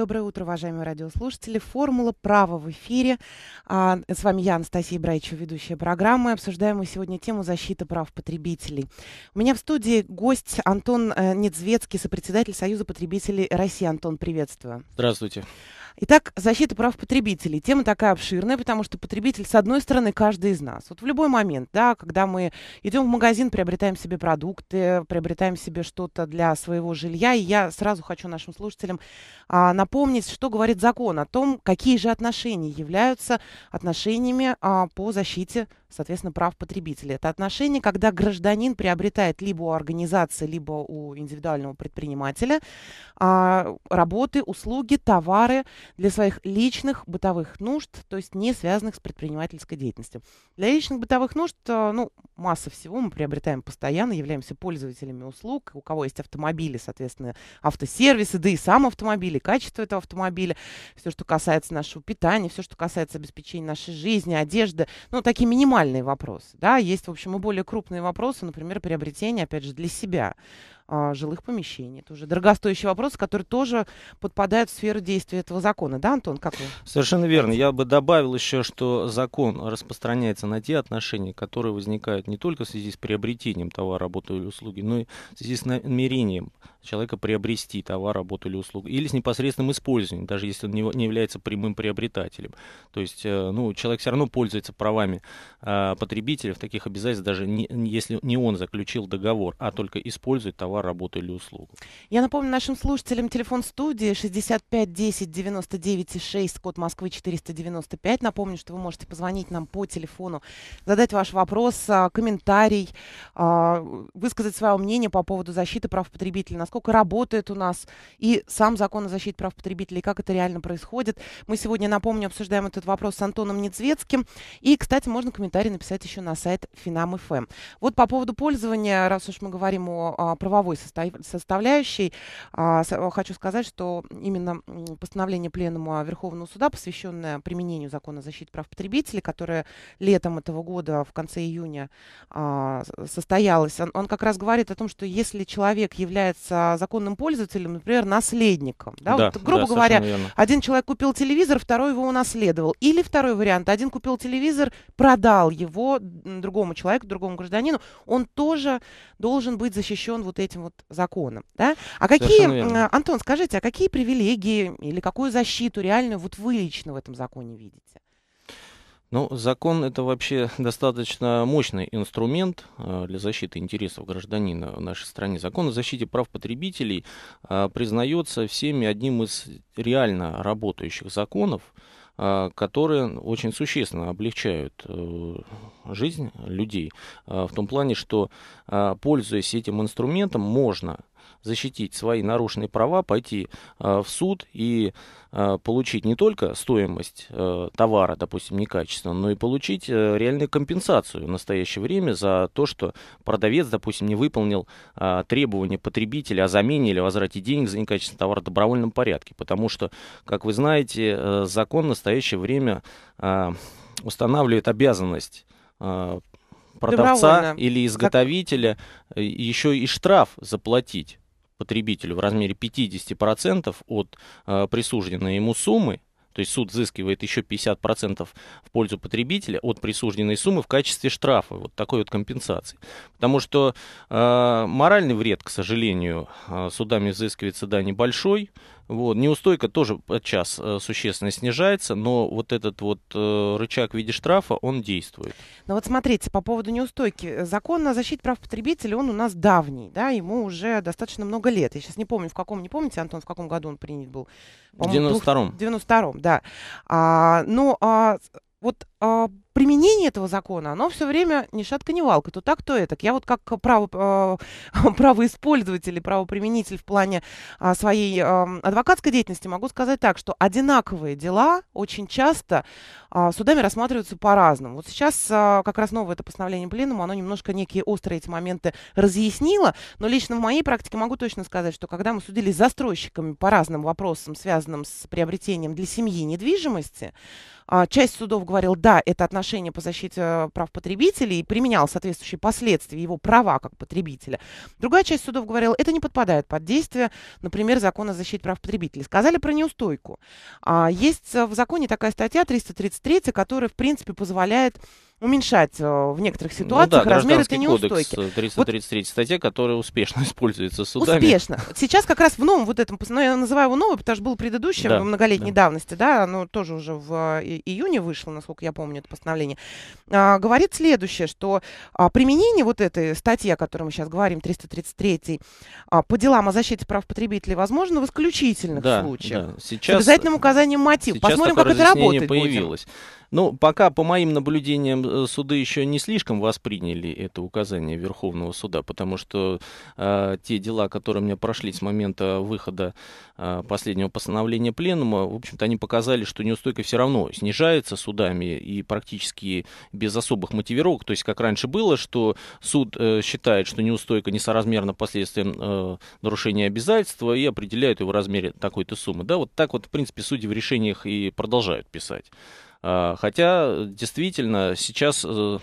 Доброе утро, уважаемые радиослушатели. Формула права в эфире. А, с вами я, Анастасия Брайчу, ведущая программы. Обсуждаем мы сегодня тему защиты прав потребителей. У меня в студии гость Антон э, Недзвецкий, сопредседатель Союза потребителей России. Антон, приветствую. Здравствуйте. Итак, защита прав потребителей. Тема такая обширная, потому что потребитель, с одной стороны, каждый из нас. Вот в любой момент, да, когда мы идем в магазин, приобретаем себе продукты, приобретаем себе что-то для своего жилья, и я сразу хочу нашим слушателям а, напомнить, что говорит закон о том, какие же отношения являются отношениями а, по защите соответственно, прав потребителя. Это отношение, когда гражданин приобретает либо у организации, либо у индивидуального предпринимателя а, работы, услуги, товары для своих личных бытовых нужд, то есть не связанных с предпринимательской деятельностью. Для личных бытовых нужд э, ну, масса всего мы приобретаем постоянно, являемся пользователями услуг, у кого есть автомобили, соответственно, автосервисы, да и сам автомобиль, и качество этого автомобиля, все, что касается нашего питания, все, что касается обеспечения нашей жизни, одежды, ну, такие минимальные минимальные вопросы, да, есть, в общем, и более крупные вопросы, например, приобретение, опять же, для себя. А, жилых помещений. Это уже дорогостоящий вопрос, который тоже подпадает в сферу действия этого закона. Да, Антон, как вы? Совершенно верно. Я бы добавил еще, что закон распространяется на те отношения, которые возникают не только в связи с приобретением товара, работы или услуги, но и в связи с намерением человека приобрести товар, работу или услугу, или с непосредственным использованием, даже если он не, является прямым приобретателем. То есть, э, ну, человек все равно пользуется правами э, потребителя в таких обязательств, даже не, если не он заключил договор, а только использует товар товар, работу или услугу. Я напомню нашим слушателям телефон студии 65 10 99 6, код Москвы 495. Напомню, что вы можете позвонить нам по телефону, задать ваш вопрос, а, комментарий, а, высказать свое мнение по поводу защиты прав потребителей, насколько работает у нас и сам закон о защите прав потребителей, как это реально происходит. Мы сегодня, напомню, обсуждаем этот вопрос с Антоном Нецветским. И, кстати, можно комментарий написать еще на сайт Финам.фм. Вот по поводу пользования, раз уж мы говорим о а, правовой правовой составляющей. А, хочу сказать, что именно постановление Пленума Верховного суда, посвященное применению закона о защите прав потребителей, которое летом этого года, в конце июня, а, состоялось, он, как раз говорит о том, что если человек является законным пользователем, например, наследником, да, да вот, грубо да, говоря, один человек купил телевизор, второй его унаследовал. Или второй вариант, один купил телевизор, продал его другому человеку, другому гражданину, он тоже должен быть защищен вот этим этим вот законом. Да? А какие, э, Антон, скажите, а какие привилегии или какую защиту реальную вот вы лично в этом законе видите? Ну, закон это вообще достаточно мощный инструмент э, для защиты интересов гражданина в нашей стране. Закон о защите прав потребителей э, признается всеми одним из реально работающих законов, а, которые очень существенно облегчают э, жизнь людей а, в том плане, что а, пользуясь этим инструментом, можно защитить свои нарушенные права, пойти э, в суд и э, получить не только стоимость э, товара, допустим, некачественного, но и получить э, реальную компенсацию в настоящее время за то, что продавец, допустим, не выполнил э, требования потребителя о замене или возврате денег за некачественный товар в добровольном порядке. Потому что, как вы знаете, э, закон в настоящее время э, устанавливает обязанность э, продавца или изготовителя как... Э, еще и штраф заплатить потребителю в размере 50% от э, присужденной ему суммы, то есть суд взыскивает еще 50% в пользу потребителя от присужденной суммы в качестве штрафа, вот такой вот компенсации. Потому что э, моральный вред, к сожалению, э, судами взыскивается, да, небольшой, вот. Неустойка тоже подчас э, существенно снижается, но вот этот вот э, рычаг в виде штрафа, он действует. Ну вот смотрите, по поводу неустойки. Закон о защите прав потребителей, он у нас давний, да, ему уже достаточно много лет. Я сейчас не помню, в каком, не помните, Антон, в каком году он принят был? В 92-м. В 92-м, да. А, но ну, а, вот а, применение этого закона, оно все время ни шатка, ни валка, то так, то это. Я вот как право, а, правоиспользователь и правоприменитель в плане а, своей адвокатской деятельности могу сказать так, что одинаковые дела очень часто судами рассматриваются по-разному. Вот сейчас как раз новое это постановление пленума, оно немножко некие острые эти моменты разъяснило, но лично в моей практике могу точно сказать, что когда мы судились с застройщиками по разным вопросам, связанным с приобретением для семьи недвижимости, часть судов говорила, да, да, это отношение по защите э, прав потребителей и применял соответствующие последствия его права как потребителя. Другая часть судов говорила, это не подпадает под действие, например, закона о защите прав потребителей. Сказали про неустойку. А, есть э, в законе такая статья 333, которая, в принципе, позволяет уменьшать э, в некоторых ну ситуациях ну да, размер этой неустойки. Кодекс, 333 э, вот, статья, которая успешно используется судами. Успешно. Сейчас как раз в новом вот этом, но ну, я называю его новым, потому что был предыдущий да, многолетней да. давности, да, оно тоже уже в э, июне вышло, насколько я помню это постановление, а, говорит следующее, что а, применение вот этой статьи, о которой мы сейчас говорим, 333 а, по делам о защите прав потребителей, возможно, в исключительных да, случаях. Да. Сейчас, с обязательным указанием мотив. Сейчас Посмотрим, как это работает. появилось. Будем. Ну, пока, по моим наблюдениям, э, суды еще не слишком восприняли это указание Верховного суда, потому что э, те дела, которые у меня прошли с момента выхода э, последнего постановления Пленума, в общем-то, они показали, что неустойка все равно снижается судами и практически без особых мотивировок. То есть, как раньше было, что суд э, считает, что неустойка несоразмерна последствиям э, нарушения обязательства и определяет его в размере такой-то суммы. Да, вот так вот, в принципе, судьи в решениях и продолжают писать. А, хотя, действительно, сейчас э,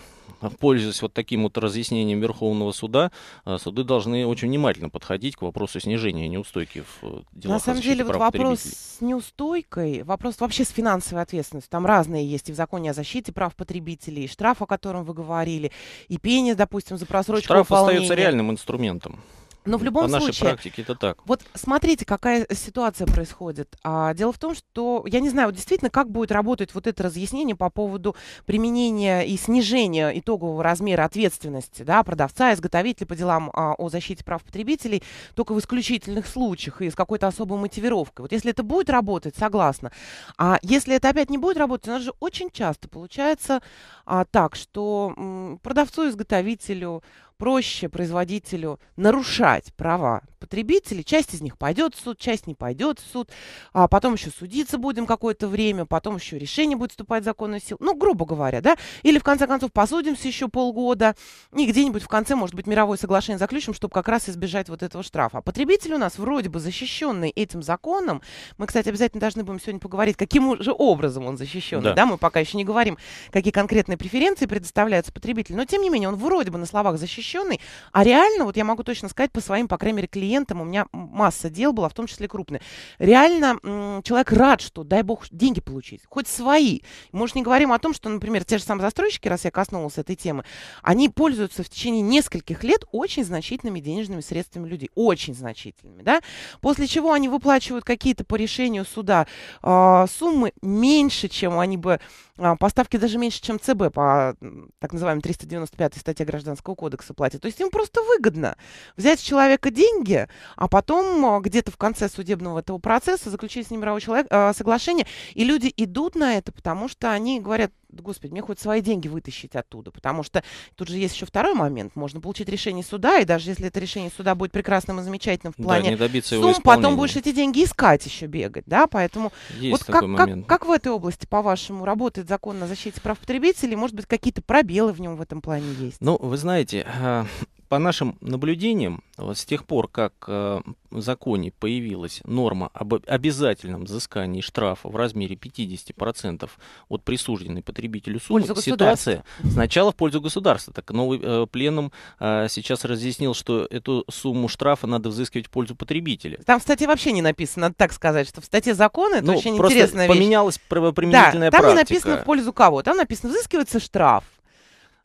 пользуясь вот таким вот разъяснением Верховного суда, э, суды должны очень внимательно подходить к вопросу снижения неустойки в э, делах На самом деле, вот вопрос с неустойкой, вопрос вообще с финансовой ответственностью. Там разные есть и в законе о защите прав потребителей, и штраф, о котором вы говорили, и пение, допустим, за просрочку Штраф выполнения. остается реальным инструментом. Но в любом По нашей случае, практике это так. Вот смотрите, какая ситуация происходит. А, дело в том, что я не знаю, вот действительно, как будет работать вот это разъяснение по поводу применения и снижения итогового размера ответственности да, продавца, изготовителя по делам а, о защите прав потребителей только в исключительных случаях и с какой-то особой мотивировкой. Вот если это будет работать, согласна. А если это опять не будет работать, у нас же очень часто получается а, так, что м, продавцу-изготовителю проще производителю нарушать права потребителей. Часть из них пойдет в суд, часть не пойдет в суд, а потом еще судиться будем какое-то время, потом еще решение будет вступать в законную силу. Ну, грубо говоря, да? Или, в конце концов, посудимся еще полгода, и где-нибудь в конце, может быть, мировое соглашение заключим, чтобы как раз избежать вот этого штрафа. А потребитель у нас вроде бы защищенный этим законом. Мы, кстати, обязательно должны будем сегодня поговорить, каким же образом он защищен. Да. да, мы пока еще не говорим, какие конкретные преференции предоставляются потребителю, но, тем не менее, он вроде бы на словах защищен защищенный. А реально, вот я могу точно сказать по своим, по крайней мере, клиентам, у меня масса дел была, в том числе крупные. Реально человек рад, что, дай бог, деньги получить, хоть свои. Может не говорим о том, что, например, те же самые застройщики, раз я коснулась этой темы, они пользуются в течение нескольких лет очень значительными денежными средствами людей, очень значительными, да, после чего они выплачивают какие-то по решению суда э, суммы меньше, чем они бы, а, поставки даже меньше, чем ЦБ по так называемой 395 статье Гражданского кодекса платит. То есть им просто выгодно взять с человека деньги, а потом а, где-то в конце судебного этого процесса заключить с ним мировое человек, э, соглашение. И люди идут на это, потому что они говорят, господи, мне хоть свои деньги вытащить оттуда, потому что тут же есть еще второй момент, можно получить решение суда, и даже если это решение суда будет прекрасным и замечательным в плане да, не сумм, потом будешь эти деньги искать еще бегать, да, поэтому есть вот как, момент. как, как в этой области, по-вашему, работает закон на защите прав потребителей, может быть, какие-то пробелы в нем в этом плане есть? Ну, вы знаете, а, по нашим наблюдениям, вот с тех пор, как э, в законе появилась норма об обязательном взыскании штрафа в размере 50% от присужденной потребителю суммы, ситуация сначала в пользу государства. Так новый э, пленум э, сейчас разъяснил, что эту сумму штрафа надо взыскивать в пользу потребителя. Там в статье вообще не написано, надо так сказать, что в статье закона это ну, очень интересная вещь. поменялась правоприменительная да, там практика. там не написано в пользу кого, там написано взыскивается штраф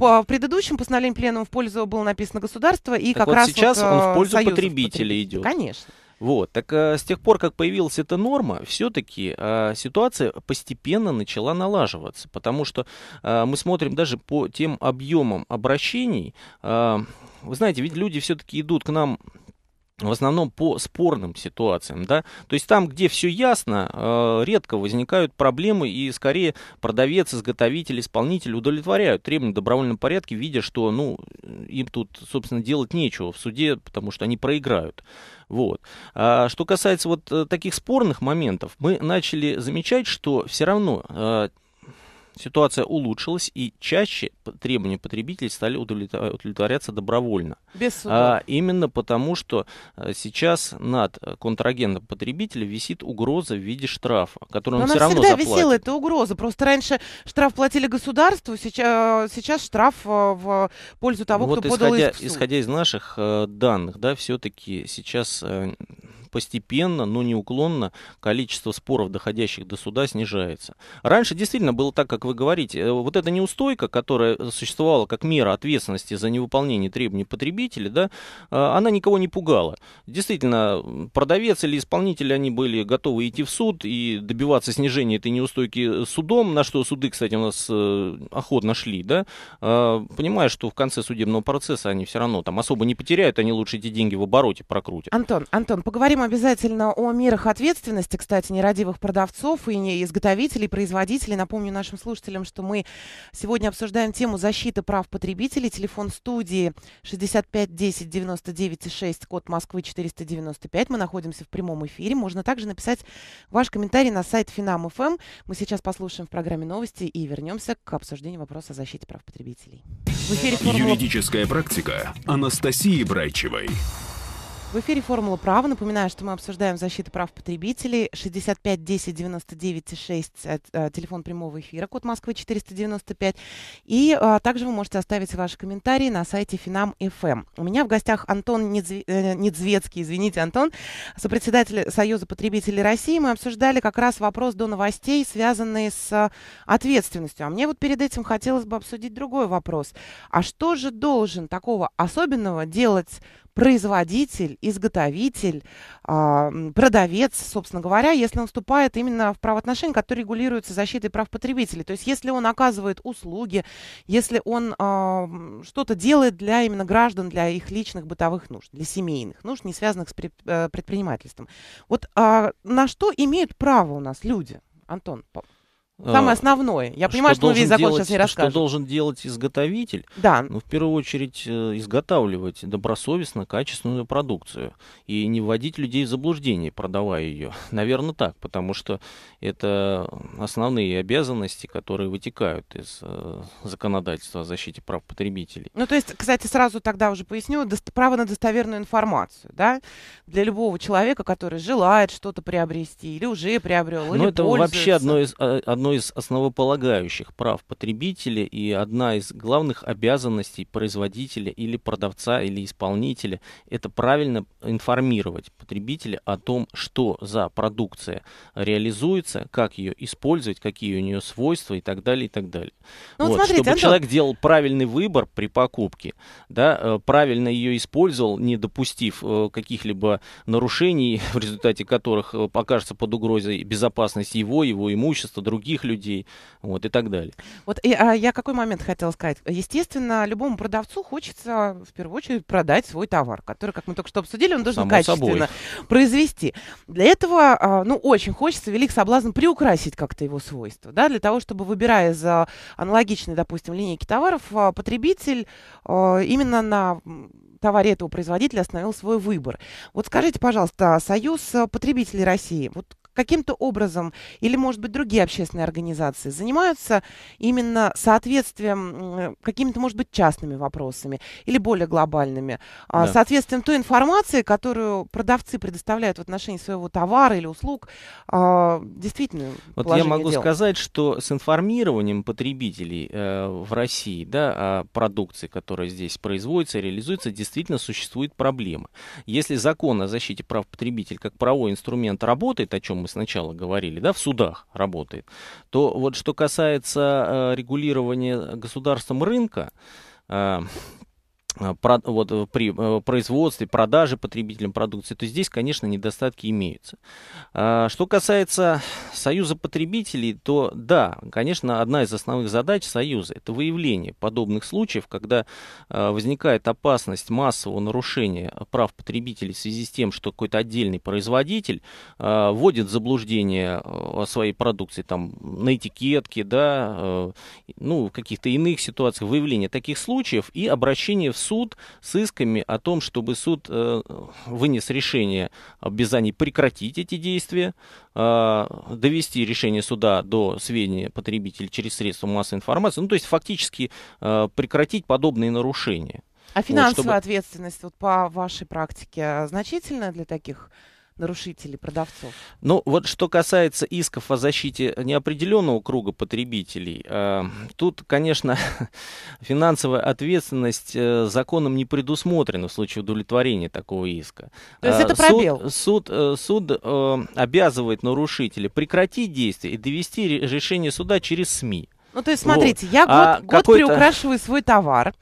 в предыдущем постановлении пленума в пользу было написано государство, и так как вот раз сейчас вот, он в э, пользу потребителя, потребителя идет. Конечно. Вот, так э, с тех пор, как появилась эта норма, все-таки э, ситуация постепенно начала налаживаться, потому что э, мы смотрим даже по тем объемам обращений. Э, вы знаете, ведь люди все-таки идут к нам в основном по спорным ситуациям, да, то есть там, где все ясно, э, редко возникают проблемы и скорее продавец, изготовитель, исполнитель удовлетворяют требования в добровольном порядке, видя, что, ну, им тут, собственно, делать нечего в суде, потому что они проиграют. Вот. А что касается вот э, таких спорных моментов, мы начали замечать, что все равно э, ситуация улучшилась, и чаще требования потребителей стали удовлетворяться добровольно. Без суда. А, именно потому, что э, сейчас над контрагентом потребителя висит угроза в виде штрафа, который Но он все равно заплатит. всегда висела эта угроза. Просто раньше штраф платили государству, сейчас, э, сейчас штраф э, в пользу того, вот кто исходя, подал иск в суд. Исходя из наших данных, да, все-таки сейчас постепенно, но неуклонно количество споров, доходящих до суда, снижается. Раньше действительно было так, как как вы говорите, э, вот эта неустойка, которая существовала как мера ответственности за невыполнение требований потребителей, да, э, она никого не пугала. Действительно, продавец или исполнитель, они были готовы идти в суд и добиваться снижения этой неустойки э, судом, на что суды, кстати, у нас охотно шли, да, понимая, что в конце судебного процесса они все равно там особо не потеряют, они лучше эти деньги в обороте прокрутят. Антон, Антон, поговорим обязательно о мерах ответственности, кстати, нерадивых продавцов и не изготовителей, производителей. Напомню нашим слушателям, слушателям, что мы сегодня обсуждаем тему защиты прав потребителей. Телефон студии 65 10 99 код Москвы 495. Мы находимся в прямом эфире. Можно также написать ваш комментарий на сайт финам.фм. Эм. Мы сейчас послушаем в программе новости и вернемся к обсуждению вопроса о защите прав потребителей. В эфире Юридическая практика Анастасии Брайчевой. В эфире «Формула права». Напоминаю, что мы обсуждаем защиту прав потребителей. 65 10 99 6, телефон прямого эфира, код Москвы 495. И а, также вы можете оставить ваши комментарии на сайте финам.фм. У меня в гостях Антон Недзв... Э, Недзвецкий, извините, Антон, сопредседатель Союза потребителей России. Мы обсуждали как раз вопрос до новостей, связанный с ответственностью. А мне вот перед этим хотелось бы обсудить другой вопрос. А что же должен такого особенного делать производитель, изготовитель, а, продавец, собственно говоря, если он вступает именно в правоотношения, которые регулируются защитой прав потребителей. То есть если он оказывает услуги, если он а, что-то делает для именно граждан, для их личных бытовых нужд, для семейных нужд, не связанных с э, предпринимательством. Вот а, на что имеют право у нас люди, Антон? Самое а, основное. Я понимаю, что, что весь закон делать, сейчас не расскажет. Что должен делать изготовитель? Да. Ну, в первую очередь, э, изготавливать добросовестно качественную продукцию. И не вводить людей в заблуждение, продавая ее. Наверное, так. Потому что это основные обязанности, которые вытекают из э, законодательства о защите прав потребителей. Ну, то есть, кстати, сразу тогда уже поясню. Право на достоверную информацию. Да? Для любого человека, который желает что-то приобрести или уже приобрел, Ну, это пользуется. вообще одно из, э, одно одно из основополагающих прав потребителя и одна из главных обязанностей производителя или продавца или исполнителя – это правильно информировать потребителя о том, что за продукция реализуется, как ее использовать, какие у нее свойства и так далее, и так далее. Ну, вот, смотрите, чтобы Антон... человек делал правильный выбор при покупке, да, э, правильно ее использовал, не допустив э, каких-либо нарушений, в результате которых э, окажется под угрозой безопасность его, его имущества, других других людей, вот, и так далее. Вот и, а я какой момент хотела сказать. Естественно, любому продавцу хочется, в первую очередь, продать свой товар, который, как мы только что обсудили, он должен Само качественно собой. произвести. Для этого, а, ну, очень хочется велик соблазн приукрасить как-то его свойства, да, для того, чтобы, выбирая за аналогичные, допустим, линейки товаров, а, потребитель а, именно на товаре этого производителя остановил свой выбор. Вот скажите, пожалуйста, а Союз а, потребителей России, вот каким-то образом, или, может быть, другие общественные организации занимаются именно соответствием какими-то, может быть, частными вопросами или более глобальными, а, да. соответствием той информации, которую продавцы предоставляют в отношении своего товара или услуг, а, действительно. Вот я могу дел. сказать, что с информированием потребителей э, в России да, о продукции, которая здесь производится, реализуется, действительно существует проблема. Если закон о защите прав потребителей как правовой инструмент работает, о чем мы сначала говорили, да, в судах работает, то вот что касается э, регулирования государством рынка, э, Э, про, вот, э, при э, производстве, продаже потребителям продукции, то здесь, конечно, недостатки имеются. А, что касается Союза потребителей, то да, конечно, одна из основных задач Союза – это выявление подобных случаев, когда возникает опасность массового нарушения прав потребителей в связи с тем, что какой-то отдельный производитель вводит заблуждение о своей продукции там, на этикетке, да, ну, в каких-то иных ситуациях, выявление таких случаев и обращение в суд с исками о том, чтобы суд э, вынес решение обязаний прекратить эти действия, э, довести решение суда до сведения потребителей через средства массовой информации, ну то есть фактически э, прекратить подобные нарушения. А финансовая вот, чтобы... ответственность вот по вашей практике а, значительна для таких нарушителей, продавцов? Ну, вот что касается исков о защите неопределенного круга потребителей, э, тут, конечно, финансовая ответственность э, законом не предусмотрена в случае удовлетворения такого иска. То есть э, это пробел? Суд, э, суд, суд э, обязывает нарушителя прекратить действие и довести решение суда через СМИ. Ну, то есть, смотрите, вот. я год, а год приукрашиваю свой товар.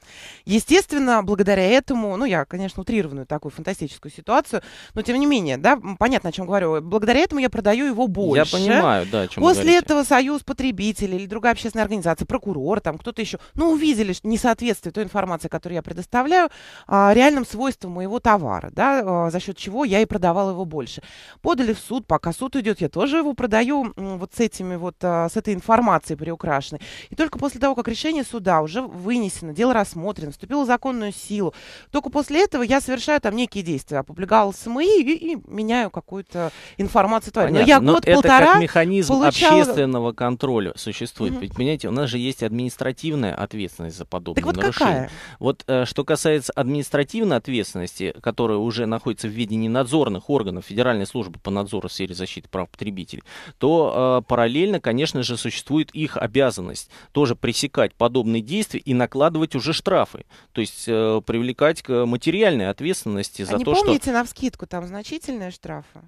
Естественно, благодаря этому, ну, я, конечно, утрированную такую фантастическую ситуацию, но тем не менее, да, понятно, о чем говорю. Благодаря этому я продаю его больше. Я понимаю, да, о чем После говорите. этого Союз потребителей или другая общественная организация, прокурор, там кто-то еще, ну, увидели несоответствие той информации, которую я предоставляю, а, реальным свойствам моего товара, да, а, за счет чего я и продавал его больше. Подали в суд, пока суд идет, я тоже его продаю вот с этими вот, а, с этой информацией приукрашенной. И только после того, как решение суда уже вынесено, дело рассмотрено, вступило в законную силу, только после этого я совершаю там некие действия. Опубликовал СМИ и, и меняю какую-то информацию. Ну, Понятно, но я но год, это полтора как механизм получала... общественного контроля существует. Угу. Ведь, понимаете, у нас же есть административная ответственность за подобные так вот нарушения. Какая? Вот э, что касается административной ответственности, которая уже находится в ведении надзорных органов Федеральной службы по надзору в сфере защиты прав потребителей, то э, параллельно, конечно же, существует их обязанность обязанность тоже пресекать подобные действия и накладывать уже штрафы. То есть э, привлекать к материальной ответственности а то, что не помните, что... на вскидку там значительные штрафы?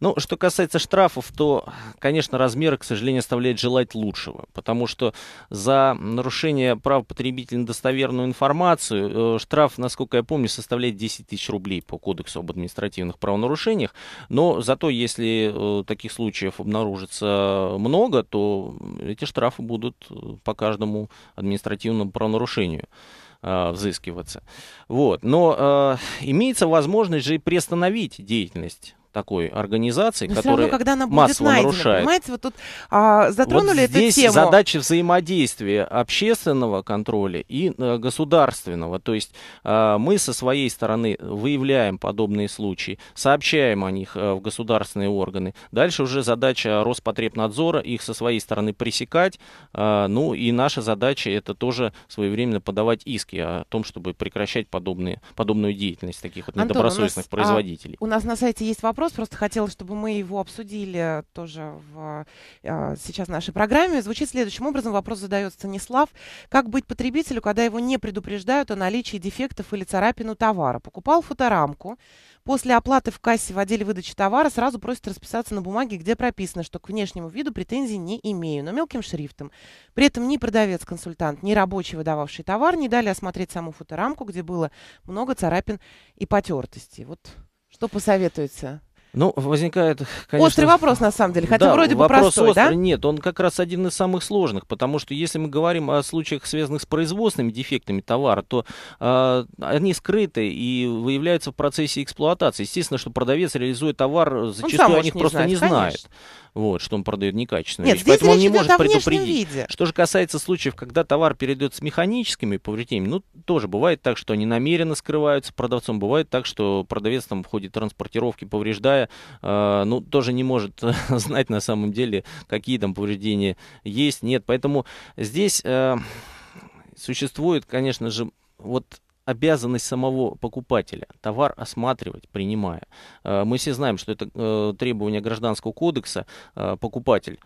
Ну, что касается штрафов, то, конечно, размеры, к сожалению, оставляет желать лучшего. Потому что за нарушение прав потребителя на достоверную информацию э, штраф, насколько я помню, составляет 10 тысяч рублей по кодексу об административных правонарушениях. Но зато, если э, таких случаев обнаружится много, то эти штрафы будут Э, по каждому административному правонарушению э, взыскиваться. Вот. Но э, имеется возможность же и приостановить деятельность такой организации, Но которая равно, когда она будет массово найдена, нарушает. Понимаете, вот тут а, затронули вот здесь эту тему. задача взаимодействия общественного контроля и э, государственного. То есть э, мы со своей стороны выявляем подобные случаи, сообщаем о них э, в государственные органы. Дальше уже задача Роспотребнадзора их со своей стороны пресекать. Э, ну и наша задача это тоже своевременно подавать иски о том, чтобы прекращать подобные, подобную деятельность таких вот Антон, недобросовестных у нас, а, производителей. А, у нас на сайте есть вопрос вопрос, просто хотела, чтобы мы его обсудили тоже в а, сейчас нашей программе. Звучит следующим образом. Вопрос задает Станислав. Как быть потребителю, когда его не предупреждают о наличии дефектов или царапин у товара? Покупал фоторамку. После оплаты в кассе в отделе выдачи товара сразу просит расписаться на бумаге, где прописано, что к внешнему виду претензий не имею, но мелким шрифтом. При этом ни продавец-консультант, ни рабочий, выдававший товар, не дали осмотреть саму фоторамку, где было много царапин и потертостей. Вот что посоветуете? Ну, возникает, конечно... Острый вопрос, на самом деле, хотя да, вроде бы простой, острый, да? Нет, он как раз один из самых сложных, потому что если мы говорим о случаях, связанных с производственными дефектами товара, то э, они скрыты и выявляются в процессе эксплуатации. Естественно, что продавец реализует товар, зачастую о них не просто знает, не конечно. знает вот, что он продает некачественную Нет, вещь. Поэтому он не может предупредить. Виде. Что же касается случаев, когда товар передает с механическими повреждениями, ну, тоже бывает так, что они намеренно скрываются продавцом, бывает так, что продавец там в ходе транспортировки, повреждая, э, ну, тоже не может знать на самом деле, какие там повреждения есть, нет. Поэтому здесь э, существует, конечно же, вот обязанность самого покупателя товар осматривать, принимая. Э, мы все знаем, что это э, требование гражданского кодекса. Э, покупатель,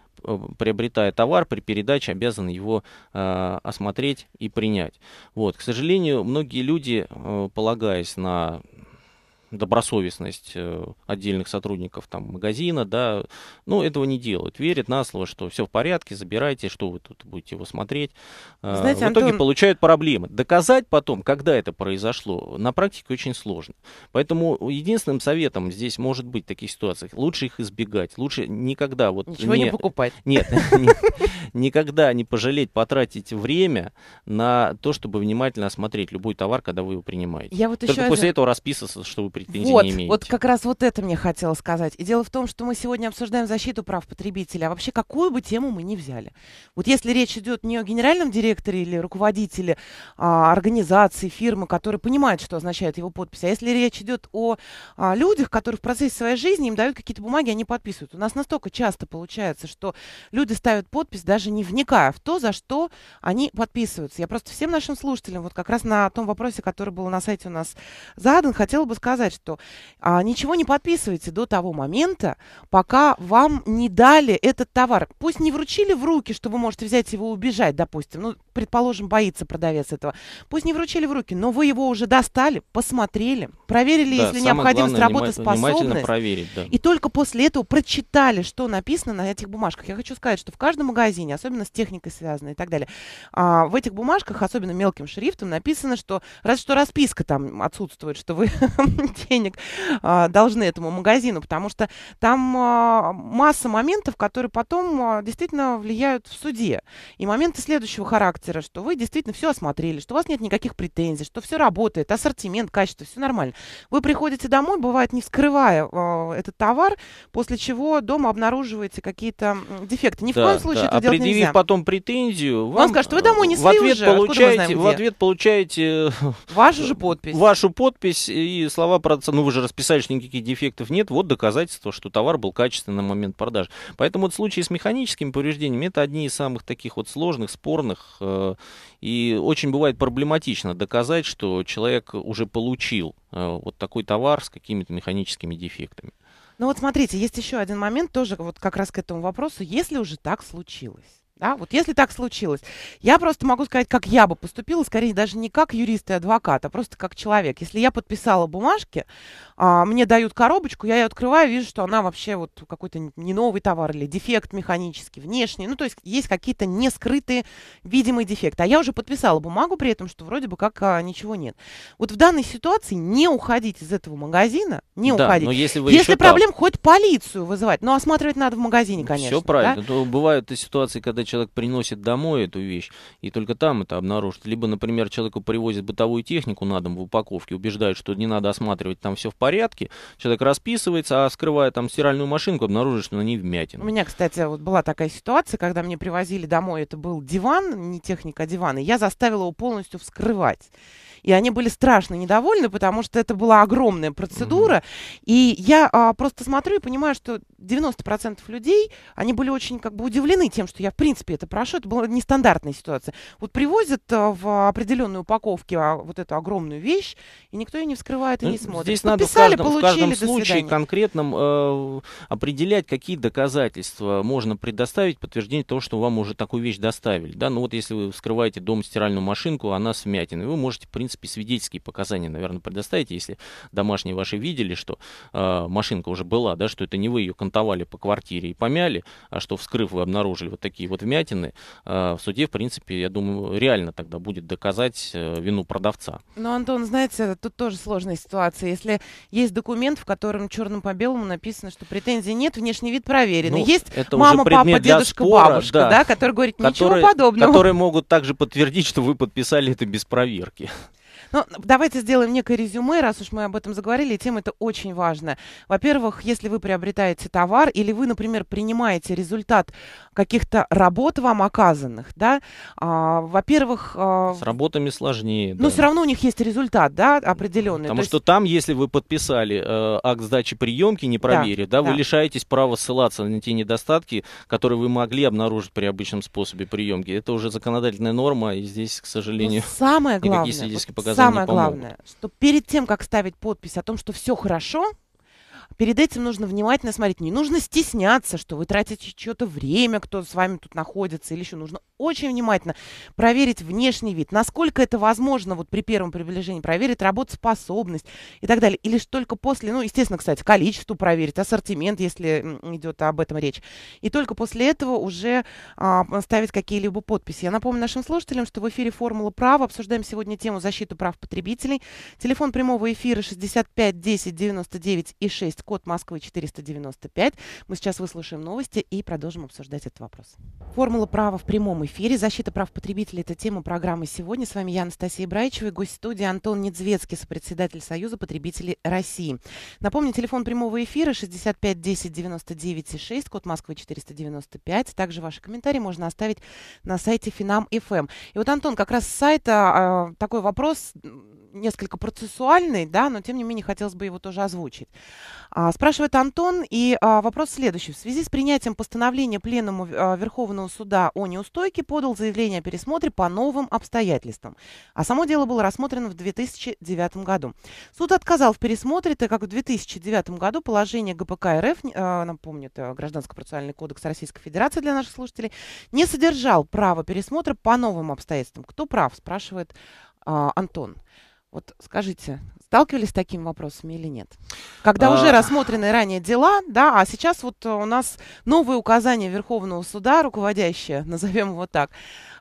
приобретая товар, при передаче обязан его осмотреть и принять. Вот. К сожалению, многие люди, полагаясь на добросовестность э, отдельных сотрудников там, магазина, да, ну, этого не делают. Верят на слово, что все в порядке, забирайте, что вы тут будете его смотреть. Э, Знаете, в итоге Антон... получают проблемы. Доказать потом, когда это произошло, на практике очень сложно. Поэтому единственным советом здесь может быть в таких ситуациях, лучше их избегать, лучше никогда вот... Ничего не, не покупать. Нет, никогда не пожалеть потратить время на то, чтобы внимательно осмотреть любой товар, когда вы его принимаете. Я вот Только после этого расписываться, что вы претензий вот, не имеете. Вот как раз вот это мне хотела сказать. И дело в том, что мы сегодня обсуждаем защиту прав потребителя, а вообще какую бы тему мы ни взяли. Вот если речь идет не о генеральном директоре или руководителе а, организации, фирмы, который понимает, что означает его подпись, а если речь идет о а, людях, которые в процессе своей жизни им дают какие-то бумаги, они подписывают. У нас настолько часто получается, что люди ставят подпись, даже не вникая в то, за что они подписываются. Я просто всем нашим слушателям, вот как раз на том вопросе, который был на сайте у нас задан, хотела бы сказать, сказать, что а, ничего не подписывайте до того момента, пока вам не дали этот товар. Пусть не вручили в руки, что вы можете взять его и убежать, допустим. Ну, предположим, боится продавец этого. Пусть не вручили в руки, но вы его уже достали, посмотрели, проверили, да, если необходимо, работоспособность. проверить, да. И только после этого прочитали, что написано на этих бумажках. Я хочу сказать, что в каждом магазине, особенно с техникой связанной и так далее, а, в этих бумажках, особенно мелким шрифтом, написано, что раз что расписка там отсутствует, что вы денег а, должны этому магазину, потому что там а, масса моментов, которые потом а, действительно влияют в суде. И моменты следующего характера, что вы действительно все осмотрели, что у вас нет никаких претензий, что все работает, ассортимент, качество, все нормально. Вы приходите домой, бывает, не вскрывая этот товар, после чего дома обнаруживаете какие-то дефекты. Ни да, в коем случае да. это а делать нельзя. потом претензию, вам Он скажет, что вы домой не э, в ответ уже. получаете, знаем, в ответ получаете э, вашу же подпись, вашу подпись и слова продавца, ну вы же расписали, что никаких дефектов нет, вот доказательство, что товар был качественный на момент продажи. Поэтому вот случаи с механическими повреждениями, это одни из самых таких вот сложных, спорных, э, и очень бывает проблематично доказать, что человек уже получил э, вот такой товар с какими-то механическими дефектами. Ну вот смотрите, есть еще один момент тоже вот как раз к этому вопросу, если уже так случилось. Да? Вот если так случилось, я просто могу сказать, как я бы поступила, скорее даже не как юрист и адвокат, а просто как человек. Если я подписала бумажки, а, мне дают коробочку, я ее открываю, вижу, что она вообще вот какой-то не новый товар или дефект механический, внешний. Ну, то есть есть какие-то не скрытые видимые дефекты. А я уже подписала бумагу при этом, что вроде бы как а, ничего нет. Вот в данной ситуации не уходить из этого магазина, не да, уходить. Но если вы если проблем, там... хоть полицию вызывать. Но осматривать надо в магазине, конечно. Все правильно. Да? То бывают и ситуации, когда человек приносит домой эту вещь, и только там это обнаружит. Либо, например, человеку привозят бытовую технику на дом в упаковке, убеждают, что не надо осматривать, там все в порядке. Человек расписывается, а скрывая там стиральную машинку, обнаружит, что на ней вмятина. У меня, кстати, вот была такая ситуация, когда мне привозили домой, это был диван, не техника, а диван, и я заставила его полностью вскрывать. И они были страшно недовольны, потому что это была огромная процедура. Угу. И я а, просто смотрю и понимаю, что 90% людей, они были очень как бы удивлены тем, что я в принципе это прошу. Это была нестандартная ситуация. Вот привозят э, в определенной упаковке а, вот эту огромную вещь, и никто ее не вскрывает и не ну, смотрит. Здесь Подписали, ну, надо в каждом, получили, в каждом случае конкретном э, определять, какие доказательства можно предоставить, подтверждение того, что вам уже такую вещь доставили. Да, ну вот если вы вскрываете дом стиральную машинку, она с вмятиной, вы можете, в принципе, свидетельские показания, наверное, предоставить, если домашние ваши видели, что э, машинка уже была, да, что это не вы ее понтовали по квартире и помяли, а что вскрыв вы обнаружили вот такие вот вмятины, э, в суде, в принципе, я думаю, реально тогда будет доказать э, вину продавца. Но, Антон, знаете, тут тоже сложная ситуация. Если есть документ, в котором черным по белому написано, что претензий нет, внешний вид проверен. Ну, есть это мама, папа, дедушка, спора, бабушка, да, да, который говорит, ничего которые, подобного. Которые могут также подтвердить, что вы подписали это без проверки. Ну, давайте сделаем некое резюме, раз уж мы об этом заговорили, тема это очень важная. Во-первых, если вы приобретаете товар или вы, например, принимаете результат каких-то работ вам оказанных, да, а, во-первых... А, С работами сложнее, Но ну, да. все равно у них есть результат, да, определенный. Потому То что есть... там, если вы подписали э, акт сдачи приемки, не проверив, да, да, да, вы лишаетесь права ссылаться на те недостатки, которые вы могли обнаружить при обычном способе приемки. Это уже законодательная норма, и здесь, к сожалению, Но самое главное, никакие свидетельские вот показания Самое главное, что перед тем, как ставить подпись о том, что все хорошо, перед этим нужно внимательно смотреть. Не нужно стесняться, что вы тратите что-то время, кто с вами тут находится или еще. Нужно очень внимательно проверить внешний вид, насколько это возможно вот при первом приближении, проверить работоспособность и так далее. Или только после, ну, естественно, кстати, количество проверить, ассортимент, если идет об этом речь. И только после этого уже а, ставить какие-либо подписи. Я напомню нашим слушателям, что в эфире «Формула права» обсуждаем сегодня тему защиты прав потребителей. Телефон прямого эфира 65 10 99 и 6 код Москвы 495. Мы сейчас выслушаем новости и продолжим обсуждать этот вопрос. Формула права в прямом эфире. Защита прав потребителей – это тема программы сегодня. С вами я, Анастасия Брайчева, и гость студии Антон Недзветский, сопредседатель Союза потребителей России. Напомню, телефон прямого эфира 65 10 99 6, код Москвы 495. Также ваши комментарии можно оставить на сайте Финам.фм. Эм. И вот, Антон, как раз с сайта э, такой вопрос несколько процессуальный, да, но тем не менее хотелось бы его тоже озвучить. А, спрашивает Антон, и а, вопрос следующий. В связи с принятием постановления Пленному а, Верховного Суда о неустойке подал заявление о пересмотре по новым обстоятельствам, а само дело было рассмотрено в 2009 году. Суд отказал в пересмотре, так как в 2009 году положение ГПК РФ, а, напомню, это Гражданский процессуальный кодекс Российской Федерации для наших слушателей, не содержал права пересмотра по новым обстоятельствам. Кто прав, спрашивает а, Антон. Вот скажите, сталкивались с такими вопросами или нет? Когда а... уже рассмотрены ранее дела, да, а сейчас вот у нас новые указания Верховного суда, руководящие, назовем его так,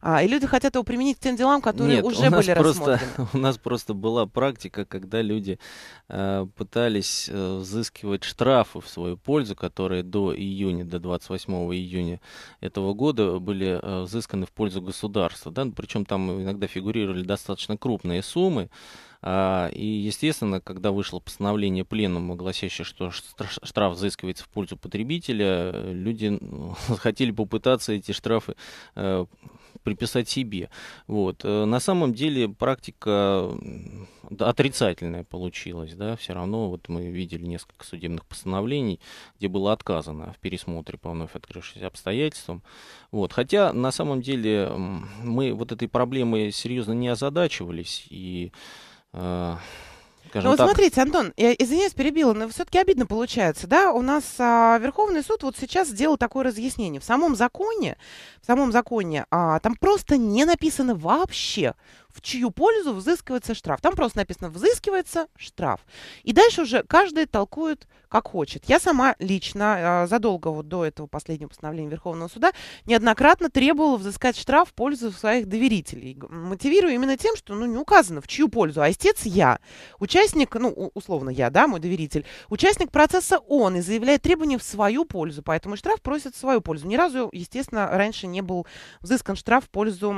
а, и люди хотят его применить к тем делам, которые Нет, уже у нас были просто, рассмотрены. У нас просто была практика, когда люди э, пытались э, взыскивать штрафы в свою пользу, которые до июня, до 28 июня этого года были э, взысканы в пользу государства. Да? Причем там иногда фигурировали достаточно крупные суммы. А, и, естественно, когда вышло постановление пленума, гласящее, что штраф взыскивается в пользу потребителя, люди ну, хотели попытаться эти штрафы э, приписать себе. Вот. Э, на самом деле практика отрицательная получилась. Да? Все равно вот мы видели несколько судебных постановлений, где было отказано в пересмотре по вновь открывшимся обстоятельствам. Вот. Хотя на самом деле мы вот этой проблемой серьезно не озадачивались. И э, скажем ну, так. Ну вот смотрите, Антон, я, извиняюсь, перебила, но все-таки обидно получается, да? У нас а, Верховный суд вот сейчас сделал такое разъяснение. В самом законе, в самом законе а, там просто не написано вообще, в чью пользу взыскивается штраф. Там просто написано «взыскивается штраф». И дальше уже каждый толкует как хочет. Я сама лично а, задолго вот до этого последнего постановления Верховного суда неоднократно требовала взыскать штраф в пользу своих доверителей. Мотивирую именно тем, что ну, не указано, в чью пользу. А истец я. Участник, ну, условно я, да, мой доверитель. Участник процесса он и заявляет требования в свою пользу, поэтому штраф просит в свою пользу. Ни разу, естественно, раньше не был взыскан штраф в пользу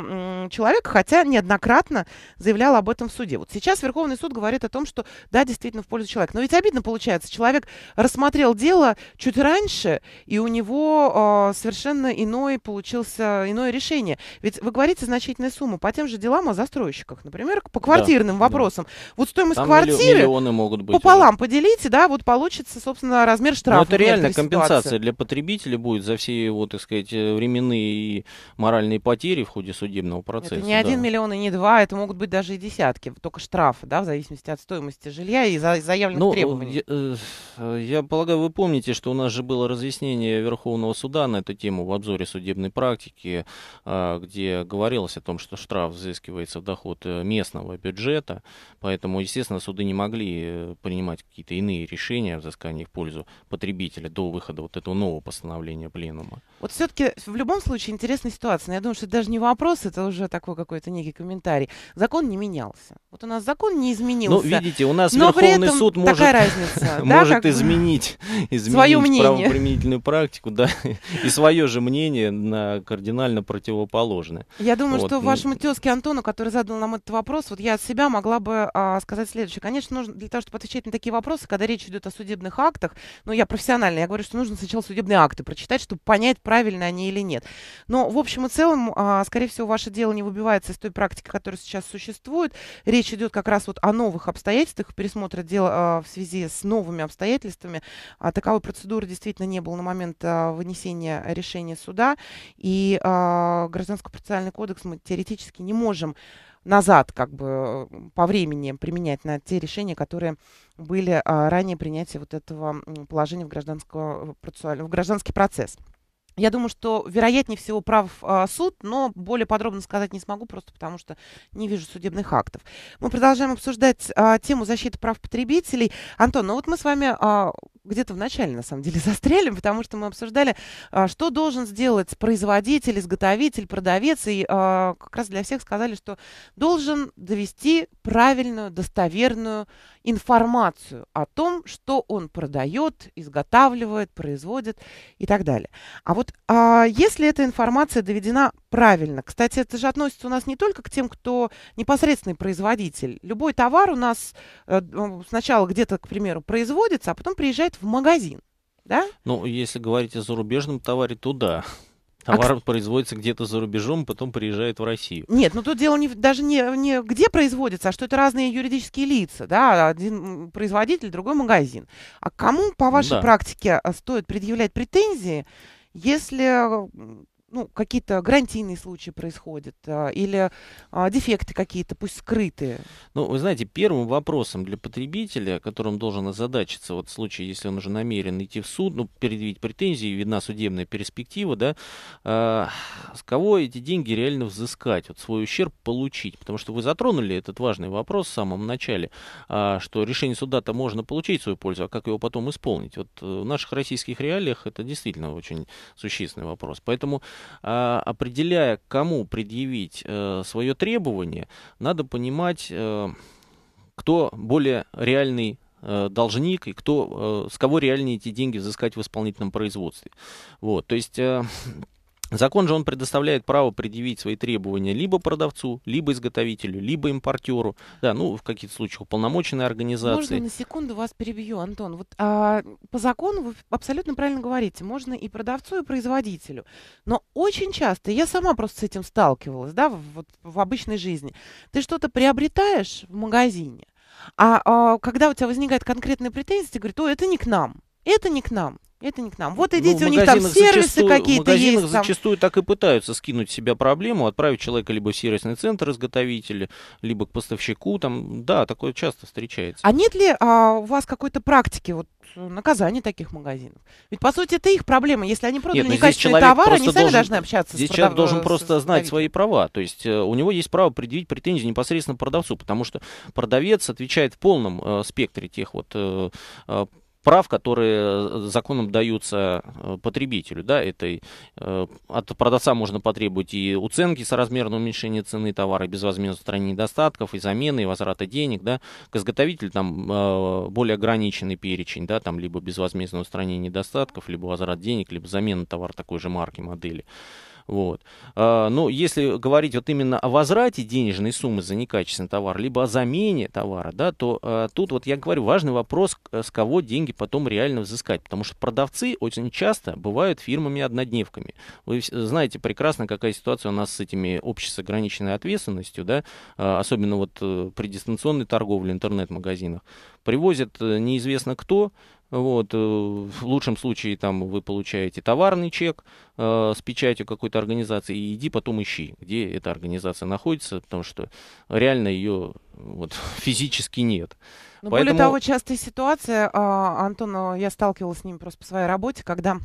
человека, хотя неоднократно неоднократно заявляла об этом в суде. Вот сейчас Верховный суд говорит о том, что да, действительно в пользу человека. Но ведь обидно получается. Человек рассмотрел дело чуть раньше, и у него э, совершенно иное получился, иное решение. Ведь вы говорите значительная сумма по тем же делам о застройщиках, например, по квартирным да, вопросам. Да. Вот стоимость Там квартиры миллионы могут быть пополам уже. поделите, да, вот получится, собственно, размер ну, штрафа. Но это реально компенсация ситуации. для потребителя будет за все его, так сказать, э, временные и моральные потери в ходе судебного процесса. Это не да. 1 миллион и не два. А, это могут быть даже и десятки, только штрафы, да, в зависимости от стоимости жилья и за заявленных ну, требований. Я, э, я полагаю, вы помните, что у нас же было разъяснение Верховного суда на эту тему в обзоре судебной практики, а, где говорилось о том, что штраф взыскивается в доход э, местного бюджета, поэтому, естественно, суды не могли принимать какие-то иные решения о взыскании в пользу потребителя до выхода вот этого нового постановления пленума. Вот все-таки в любом случае интересная ситуация. Но я думаю, что это даже не вопрос, это уже такой какой-то некий комментарий. Москвы, закон не менялся. Вот у нас закон не изменился. Ну, видите, у нас но Верховный суд может, разница, может да, изменить, изменить свое мнение. правоприменительную практику, да, и свое же мнение на кардинально противоположное. Я думаю, вот. что вашему тезке Антону, который задал нам этот вопрос, вот я от себя могла бы а, сказать следующее. Конечно, нужно для того, чтобы отвечать на такие вопросы, когда речь идет о судебных актах, ну, я профессионально, я говорю, что нужно сначала судебные акты прочитать, чтобы понять, правильно они или нет. Но, в общем и целом, а, скорее всего, ваше дело не выбивается из той практики, которая которые сейчас существуют. Речь идет как раз вот о новых обстоятельствах, пересмотра дела а, в связи с новыми обстоятельствами. А таковой процедуры действительно не было на момент а, вынесения решения суда, и Гражданско-процессуальный кодекс мы теоретически не можем назад как бы по времени применять на те решения, которые были ранее принятия вот этого положения в, гражданского, в гражданский процесс. Я думаю, что вероятнее всего прав а, суд, но более подробно сказать не смогу, просто потому что не вижу судебных актов. Мы продолжаем обсуждать а, тему защиты прав потребителей. Антон, ну вот мы с вами а, где-то в начале, на самом деле, застряли, потому что мы обсуждали, а, что должен сделать производитель, изготовитель, продавец, и а, как раз для всех сказали, что должен довести правильную, достоверную информацию о том, что он продает, изготавливает, производит и так далее. А вот а если эта информация доведена правильно, кстати, это же относится у нас не только к тем, кто непосредственный производитель. Любой товар у нас э, ну, сначала где-то, к примеру, производится, а потом приезжает в магазин. Да? Ну, если говорить о зарубежном товаре, то да. А Товар а... производится где-то за рубежом, потом приезжает в Россию. Нет, ну тут дело не, даже не, не где производится, а что это разные юридические лица, да, один производитель, другой магазин. А кому, по вашей да. практике, э, стоит предъявлять претензии, если э, ну, какие-то гарантийные случаи происходят а, или а, дефекты какие-то, пусть скрытые? Ну, вы знаете, первым вопросом для потребителя, которым должен озадачиться, вот в случае, если он уже намерен идти в суд, ну, предъявить претензии, видна судебная перспектива, да, а, с кого эти деньги реально взыскать, вот свой ущерб получить, потому что вы затронули этот важный вопрос в самом начале, что решение суда-то можно получить в свою пользу, а как его потом исполнить? Вот в наших российских реалиях это действительно очень существенный вопрос. Поэтому а, определяя, кому предъявить э, свое требование, надо понимать, э, кто более реальный э, должник и кто, с кого реальнее эти деньги взыскать в исполнительном производстве. Вот, то есть Закон же он предоставляет право предъявить свои требования либо продавцу, либо изготовителю, либо импортеру, да, ну, в каких-то случаях уполномоченной организации. Можно на секунду вас перебью, Антон? Вот, а, по закону вы абсолютно правильно говорите, можно и продавцу, и производителю. Но очень часто, я сама просто с этим сталкивалась, да, вот в обычной жизни, ты что-то приобретаешь в магазине, а, а когда у тебя возникает конкретная претензия, ты говоришь, о, это не к нам, это не к нам. Это не к нам. Вот ну, идите, ну, у них там сервисы зачастую, какие-то есть. В магазинах зачастую там. так и пытаются скинуть с себя проблему, отправить человека либо в сервисный центр изготовителя, либо к поставщику. Там, да, такое часто встречается. А нет ли а, у вас какой-то практики вот, э, наказания таких магазинов? Ведь, по сути, это их проблема. Если они продали нет, ну, некачественный товар, они сами должны общаться здесь с Здесь продав... человек должен э, просто знать свои права. То есть э, у него есть право предъявить претензии непосредственно продавцу, потому что продавец отвечает в полном э, спектре тех вот э, прав, которые э, законом даются э, потребителю. Да, этой э, от продавца можно потребовать и уценки соразмерного уменьшения цены товара, безвозмездного устранения недостатков, и замены, и возврата денег. Да. К изготовителю там более ограниченный перечень, да, там либо безвозмездное устранение недостатков, либо возврат денег, либо замена товара такой же марки, модели. Вот. А, но ну, если говорить вот именно о возврате денежной суммы за некачественный товар, либо о замене товара, да, то а, тут вот я говорю, важный вопрос, с кого деньги потом реально взыскать, потому что продавцы очень часто бывают фирмами-однодневками. Вы знаете прекрасно, какая ситуация у нас с этими обществами с ограниченной ответственностью, да, а, особенно вот э, при дистанционной торговле интернет-магазинах, привозят э, неизвестно кто, вот, э, в лучшем случае там вы получаете товарный чек э, с печатью какой-то организации, и иди потом ищи, где эта организация находится, потому что реально ее вот, физически нет. Но Поэтому... Более того, частая ситуация, а, Антон, э, я сталкивалась с ним просто по своей работе, когда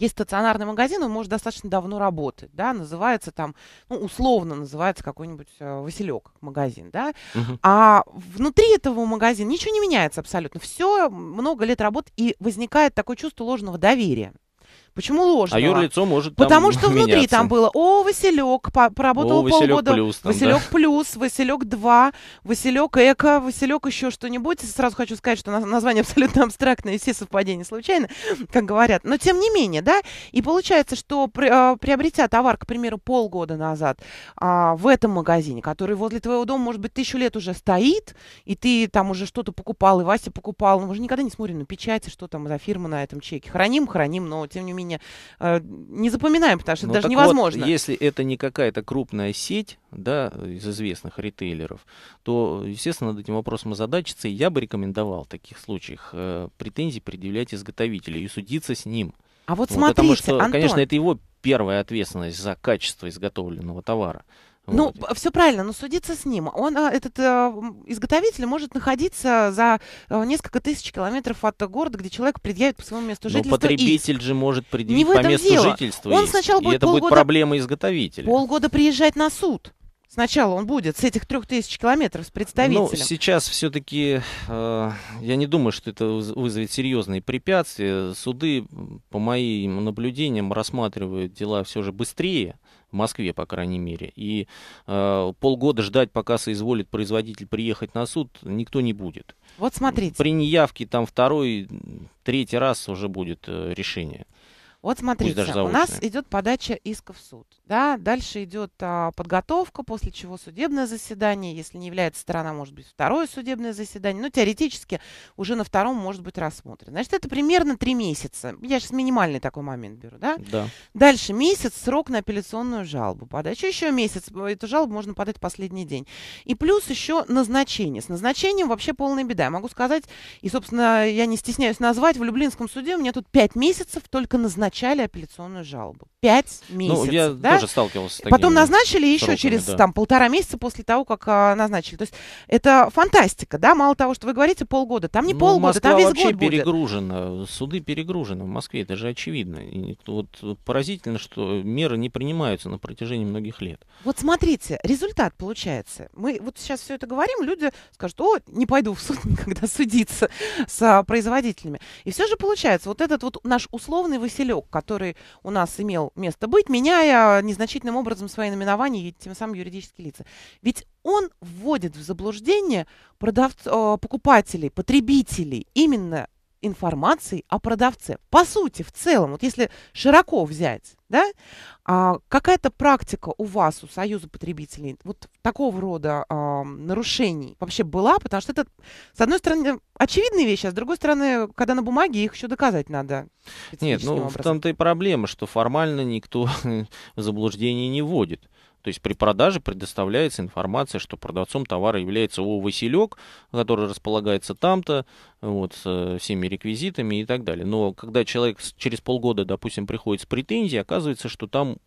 есть стационарный магазин, он может достаточно давно работать, да, называется там, ну, условно называется какой-нибудь э, Василек магазин, да, угу. а внутри этого магазина ничего не меняется абсолютно, все много лет работы, и возникает такое чувство ложного доверия. Почему ложного? А юрлицо может там Потому что меняться. внутри там было, о, Василек, по- поработал о, Василек полгода. Плюс, там, Василек да. плюс, Василек 2, Василек эко, Василек еще что-нибудь. Сразу хочу сказать, что название абсолютно абстрактное, все совпадения случайно, как говорят. Но тем не менее, да, и получается, что а, приобретя товар, к примеру, полгода назад а, в этом магазине, который возле твоего дома, может быть, тысячу лет уже стоит, и ты там уже что-то покупал, и Вася покупал, мы же никогда не смотрим на печати, что там за фирма на этом чеке. Храним, храним, но тем не менее времени э, не запоминаем, потому что ну, это даже невозможно. Вот, если это не какая-то крупная сеть, да, из известных ритейлеров, то, естественно, над этим вопросом озадачиться. И я бы рекомендовал в таких случаях э, претензии предъявлять изготовителю и судиться с ним. А вот ну, смотрите, потому что, Антон... конечно, это его первая ответственность за качество изготовленного товара. Ну, вот. все правильно, но судиться с ним. Он, э, этот э, изготовитель, может находиться за э, несколько тысяч километров от города, где человек предъявит по своему месту жительства. Но потребитель иск. же может предъявить не по месту дело. жительства. Он иск, сначала будет и это полгода, будет проблема изготовителя. Полгода приезжать на суд. Сначала он будет с этих трех тысяч километров с ну, представителем. Ну, сейчас все-таки э, я не думаю, что это вызовет серьезные препятствия. Суды, по моим наблюдениям, рассматривают дела все же быстрее Москве, по крайней мере. И э, полгода ждать, пока соизволит производитель приехать на суд, никто не будет. Вот смотрите. При неявке там второй, третий раз уже будет э, решение. Вот смотрите, у нас идет подача иска в суд. Да? Дальше идет а, подготовка, после чего судебное заседание. Если не является сторона, может быть, второе судебное заседание. Но теоретически уже на втором может быть рассмотрено. Значит, это примерно три месяца. Я сейчас минимальный такой момент беру. Да? Да. Дальше месяц срок на апелляционную жалобу Подача Еще месяц. Э, эту жалобу можно подать последний день. И плюс еще назначение. С назначением вообще полная беда. Я могу сказать, и, собственно, я не стесняюсь назвать, в Люблинском суде у меня тут пять месяцев только назначение назначали апелляционную жалобу. Пять месяцев. Ну, я да? тоже сталкивался с таким. Потом назначили еще через да. там, полтора месяца после того, как а, назначили. То есть это фантастика, да? Мало того, что вы говорите полгода. Там не ну, полгода, Москва там весь вообще год будет. перегружена. Суды перегружены в Москве, это же очевидно. И вот поразительно, что меры не принимаются на протяжении многих лет. Вот смотрите, результат получается. Мы вот сейчас все это говорим, люди скажут, о, не пойду в суд никогда судиться с а, производителями. И все же получается, вот этот вот наш условный Василек, срок, который у нас имел место быть, меняя незначительным образом свои номинования и тем самым юридические лица. Ведь он вводит в заблуждение продавц, э, покупателей, потребителей именно информацией о продавце. По сути, в целом, вот если широко взять, да, а, какая-то практика у вас, у Союза потребителей, вот такого рода а, нарушений вообще была, потому что это, с одной стороны, очевидные вещи, а с другой стороны, когда на бумаге их еще доказать надо. Нет, ну образом. в том-то и проблема, что формально никто заблуждение не вводит. То есть при продаже предоставляется информация, что продавцом товара является О. Василек, который располагается там-то, вот, с э, всеми реквизитами и так далее. Но когда человек через полгода, допустим, приходит с претензией, оказывается, что там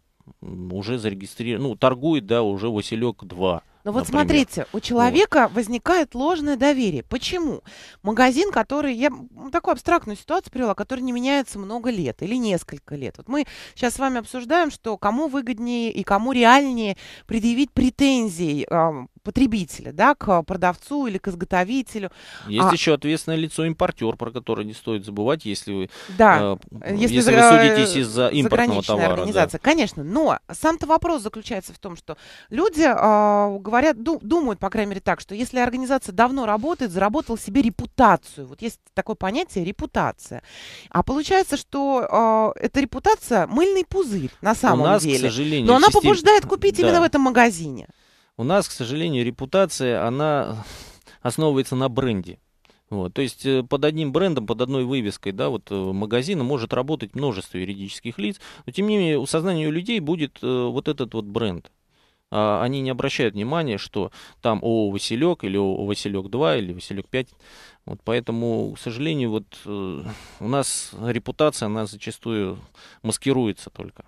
уже зарегистрирован, ну, торгует, да, уже Василек 2. Но ну вот например. смотрите, у человека вот. возникает ложное доверие. Почему? Магазин, который, я такую абстрактную ситуацию привела, который не меняется много лет или несколько лет. Вот мы сейчас с вами обсуждаем, что кому выгоднее и кому реальнее предъявить претензии э, потребителя, да, к а, продавцу или к изготовителю. Есть а... еще ответственное лицо импортер, про которое не стоит забывать, если вы, да. А, э, если, если за... вы судитесь из-за э, импортного товара. Организация. Да. Конечно, но сам-то вопрос заключается в том, что люди э, говорят, думают, по крайней мере, так, что если организация давно работает, заработала себе репутацию. Вот есть такое понятие репутация. А получается, что э, эта репутация мыльный пузырь на самом У нас, деле. К сожалению, но она систем... побуждает купить да. именно в этом магазине. У нас, к сожалению, репутация, она основывается на бренде. Вот, то есть э, под одним брендом, под одной вывеской да, вот, э, магазина может работать множество юридических лиц, но тем не менее у сознания у людей будет э, вот этот вот бренд. А, они не обращают внимания, что там ООО «Василек» или ООО «Василек-2» или «Василек-5». Вот поэтому, к сожалению, вот, э, у нас репутация, она зачастую маскируется только.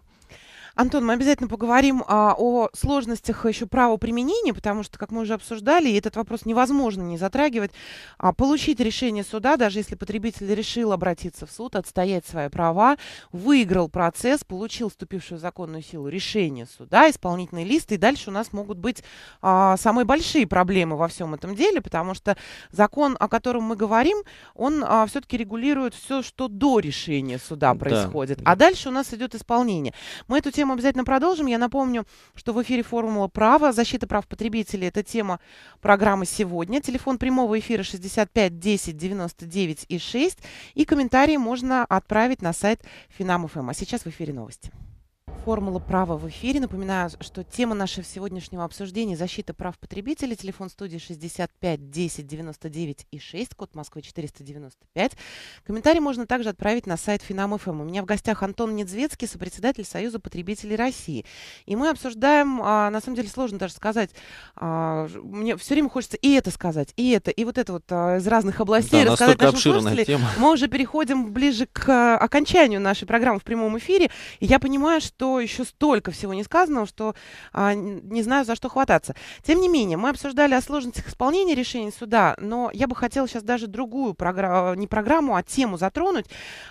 Антон, мы обязательно поговорим а, о сложностях еще правоприменения, потому что, как мы уже обсуждали, этот вопрос невозможно не затрагивать. А, получить решение суда, даже если потребитель решил обратиться в суд, отстоять свои права, выиграл процесс, получил вступившую в законную силу решение суда, исполнительный лист, и дальше у нас могут быть а, самые большие проблемы во всем этом деле, потому что закон, о котором мы говорим, он а, все-таки регулирует все, что до решения суда происходит. Да. А дальше у нас идет исполнение. Мы эту тему тему обязательно продолжим. Я напомню, что в эфире «Формула права». Защита прав потребителей – это тема программы сегодня. Телефон прямого эфира 65 10 99 и 6. И комментарии можно отправить на сайт Финам.ФМ. А сейчас в эфире новости. Формула права в эфире. Напоминаю, что тема нашего сегодняшнего обсуждения – защита прав потребителей. Телефон студии 65 10 99 и 6, код Москвы 495. Комментарий можно также отправить на сайт Финам.ФМ. Эм. У меня в гостях Антон Недзвецкий, сопредседатель Союза потребителей России. И мы обсуждаем, а, на самом деле сложно даже сказать, а, мне все время хочется и это сказать, и это, и вот это вот а, из разных областей да, рассказать нашим слушателям. Мы уже переходим ближе к окончанию нашей программы в прямом эфире. И я понимаю, что что еще столько всего не сказано, что а, не знаю, за что хвататься. Тем не менее, мы обсуждали о сложностях исполнения решений суда, но я бы хотела сейчас даже другую программу, а, не программу, а тему затронуть.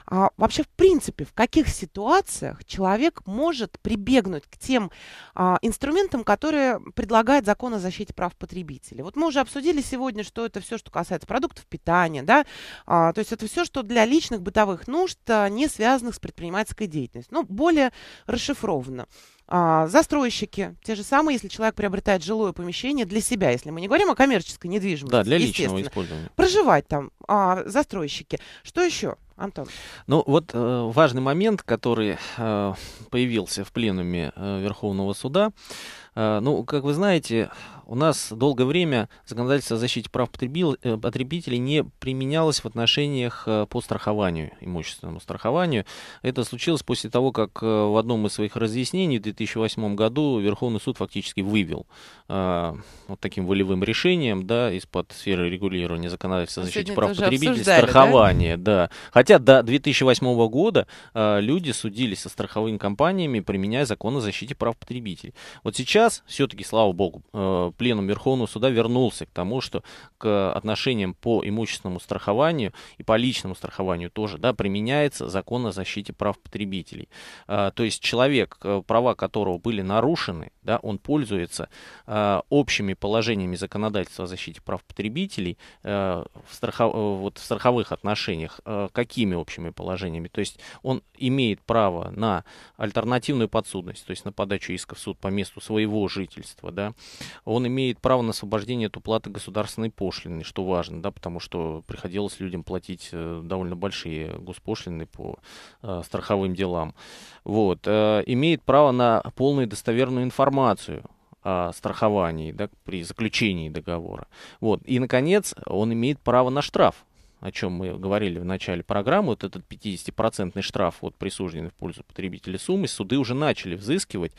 А, вообще, в принципе, в каких ситуациях человек может прибегнуть к тем а, инструментам, которые предлагает закон о защите прав потребителей? Вот мы уже обсудили сегодня, что это все, что касается продуктов питания, да, а, то есть это все, что для личных бытовых нужд, а, не связанных с предпринимательской деятельностью. но ну, более расшифровано. А, застройщики, те же самые, если человек приобретает жилое помещение для себя, если мы не говорим о коммерческой недвижимости. Да, для личного использования. Проживать там а, застройщики. Что еще? Антон. Ну вот э, важный момент, который э, появился в пленуме э, Верховного суда, Э, ну, как вы знаете, у нас долгое время законодательство о защите прав э, потребителей не применялось в отношениях э, по страхованию, имущественному страхованию. Это случилось после того, как в одном из своих разъяснений в 2008 году Верховный суд фактически вывел вот таким волевым решением да, из-под сферы регулирования законодательства о а защите прав потребителей страхование. Да? Да. Хотя до 2008 года люди судились со страховыми компаниями, применяя закон о защите прав потребителей. Вот сейчас сейчас, все-таки, слава богу, э, пленум Верховного суда вернулся к тому, что к отношениям по имущественному страхованию и по личному страхованию тоже да, применяется закон о защите прав потребителей. Э, то есть человек, э, права которого были нарушены, да, он пользуется общими положениями законодательства о защите прав потребителей в, страхов... вот в страховых отношениях. Какими общими положениями? То есть он имеет право на альтернативную подсудность, то есть на подачу иска в суд по месту своего своего жительства, да, он имеет право на освобождение от уплаты государственной пошлины, что важно, да, потому что приходилось людям платить э, довольно большие госпошлины по э, страховым делам. Вот. Э, имеет право на полную достоверную информацию о страховании да, при заключении договора. Вот. И, наконец, он имеет право на штраф о чем мы говорили в начале программы, вот этот 50% штраф вот присужденный в пользу потребителя суммы, суды уже начали взыскивать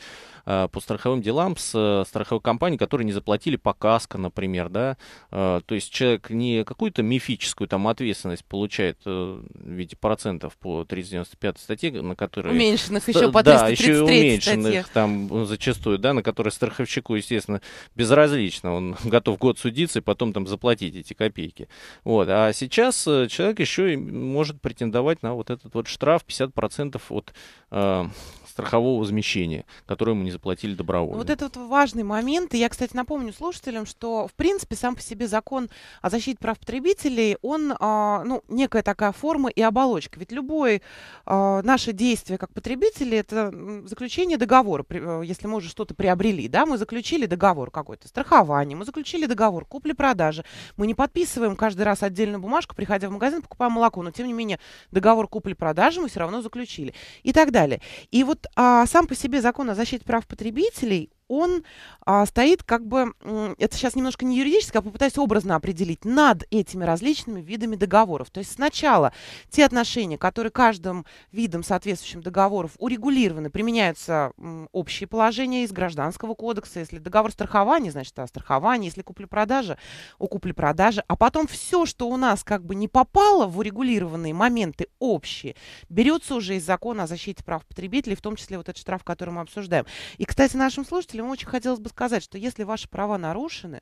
э, по страховым делам с э, страховой компании, которые не заплатили по каско, например, да, э, то есть человек не какую-то мифическую там ответственность получает э, в виде процентов по 395 статье, на которые... Уменьшенных еще по 333 Да, еще и уменьшенных статье. там зачастую, да, на которые страховщику, естественно, безразлично, он готов год судиться и потом там заплатить эти копейки. Вот, а сейчас сейчас э, человек еще и может претендовать на вот этот вот штраф 50% от э, страхового возмещения, которое ему не заплатили добровольно. Вот этот важный момент. И я, кстати, напомню слушателям, что, в принципе, сам по себе закон о защите прав потребителей, он, э, ну, некая такая форма и оболочка. Ведь любое э, а, наше действие как потребители – это заключение договора, э, если мы уже что-то приобрели, да, мы заключили договор какой-то, страхование, мы заключили договор купли-продажи, мы не подписываем каждый раз отдельную бумажку, приходя в магазин, покупаем молоко, но тем не менее договор купли-продажи мы все равно заключили и так далее. И вот а, сам по себе закон о защите прав потребителей, он а, стоит как бы, это сейчас немножко не юридически, а попытаюсь образно определить, над этими различными видами договоров. То есть сначала те отношения, которые каждым видом соответствующим договоров урегулированы, применяются м, общие положения из Гражданского кодекса. Если договор страхования, значит, о страховании. Если купли-продажа, о купли-продаже. А потом все, что у нас как бы не попало в урегулированные моменты общие, берется уже из закона о защите прав потребителей, в том числе вот этот штраф, который мы обсуждаем. И, кстати, нашим слушателям слушателям очень хотелось бы сказать, что если ваши права нарушены,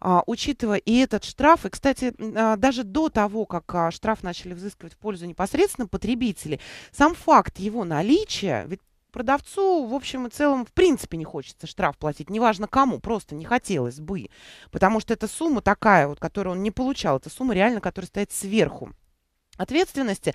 а, учитывая и этот штраф, и, кстати, а, даже до того, как а, штраф начали взыскивать в пользу непосредственно потребителей, сам факт его наличия, ведь продавцу, в общем и целом, в принципе не хочется штраф платить, неважно кому, просто не хотелось бы, потому что эта сумма такая, вот, которую он не получал, это сумма реально, которая стоит сверху ответственности.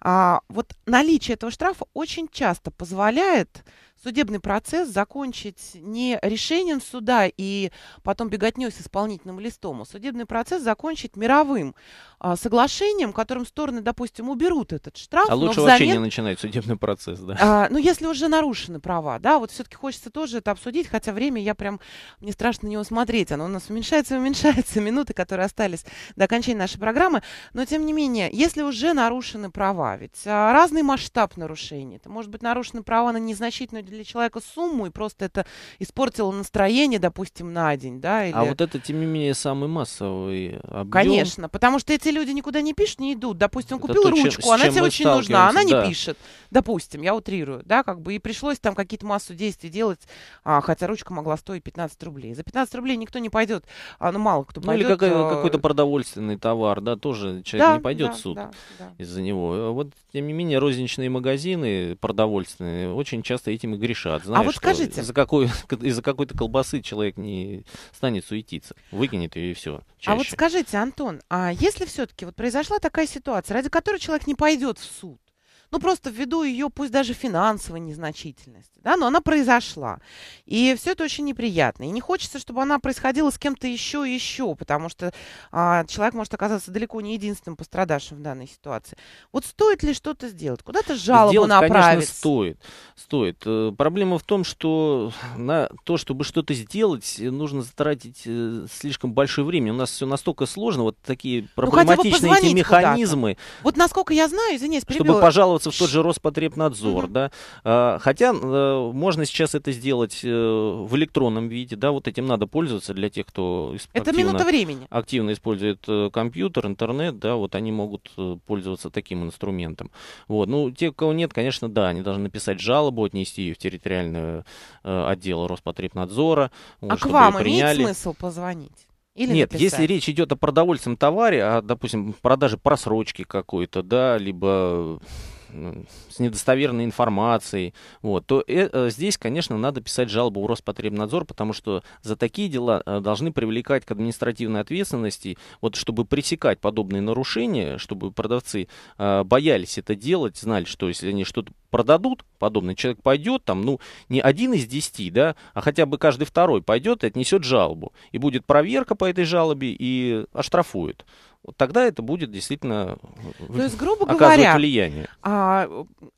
А, вот наличие этого штрафа очень часто позволяет судебный процесс закончить не решением суда и потом беготней с исполнительным листом, а судебный процесс закончить мировым а, соглашением, которым стороны, допустим, уберут этот штраф. А лучше взамен... вообще не начинать судебный процесс, да? А, ну, если уже нарушены права, да, вот все-таки хочется тоже это обсудить, хотя время я прям, мне страшно на него смотреть, оно у нас уменьшается и уменьшается, минуты, которые остались до окончания нашей программы, но тем не менее, если уже нарушены права, ведь а, разный масштаб нарушений, это может быть нарушены права на незначительную для человека сумму, и просто это испортило настроение, допустим, на день, да? А или... А вот это, тем не менее, самый массовый объем. Конечно, потому что эти люди никуда не пишут, не идут. Допустим, это купил то, ручку, она тебе очень нужна, а она да. не пишет. Допустим, я утрирую, да, как бы, и пришлось там какие-то массу действий делать, а, хотя ручка могла стоить 15 рублей. За 15 рублей никто не пойдет, а, ну, мало кто пойдет. Ну, или какой-то, э, какой-то продовольственный товар, да, тоже человек да, не пойдет да, в суд да, да. из-за него. Вот, тем не менее, розничные магазины продовольственные очень часто этим грешат. А Знаешь, а вот скажите... Из-за, какой, из-за какой-то колбасы человек не станет суетиться. Выкинет ее и все. Чаще. А вот скажите, Антон, а если все-таки вот произошла такая ситуация, ради которой человек не пойдет в суд, ну просто ввиду ее, пусть даже финансовой незначительности, да, но она произошла. И все это очень неприятно. И не хочется, чтобы она происходила с кем-то еще и еще, потому что а, человек может оказаться далеко не единственным пострадавшим в данной ситуации. Вот стоит ли что-то сделать? Куда-то жалобу сделать, направить? Конечно, стоит. Стоит. Э, проблема в том, что на то, чтобы что-то сделать, э, нужно затратить э, слишком большое время. У нас все настолько сложно, вот такие ну, проблематичные ну, эти механизмы. Вот насколько я знаю, извиняюсь, перебила. Чтобы пожаловаться жаловаться в тот же Роспотребнадзор, да. А, хотя э, можно сейчас это сделать э, в электронном виде, да, вот этим надо пользоваться для тех, кто это активно, минута времени. активно использует э, компьютер, интернет, да, вот они могут пользоваться таким инструментом. Вот, ну, те, кого нет, конечно, да, они должны написать жалобу, отнести ее в территориальный отдел Роспотребнадзора. Вот, а к вам приняли. имеет смысл позвонить? Или Нет, написать. если речь идет о продовольственном товаре, а, допустим, продаже просрочки какой-то, да, либо с недостоверной информацией, вот, то э, э, здесь, конечно, надо писать жалобу в Роспотребнадзор, потому что за такие дела э, должны привлекать к административной ответственности, вот, чтобы пресекать подобные нарушения, чтобы продавцы э, боялись это делать, знали, что если они что-то продадут, подобный человек пойдет, там, ну, не один из десяти, да, а хотя бы каждый второй пойдет и отнесет жалобу. И будет проверка по этой жалобе и оштрафует тогда это будет действительно э, То есть, грубо говоря, влияние. А,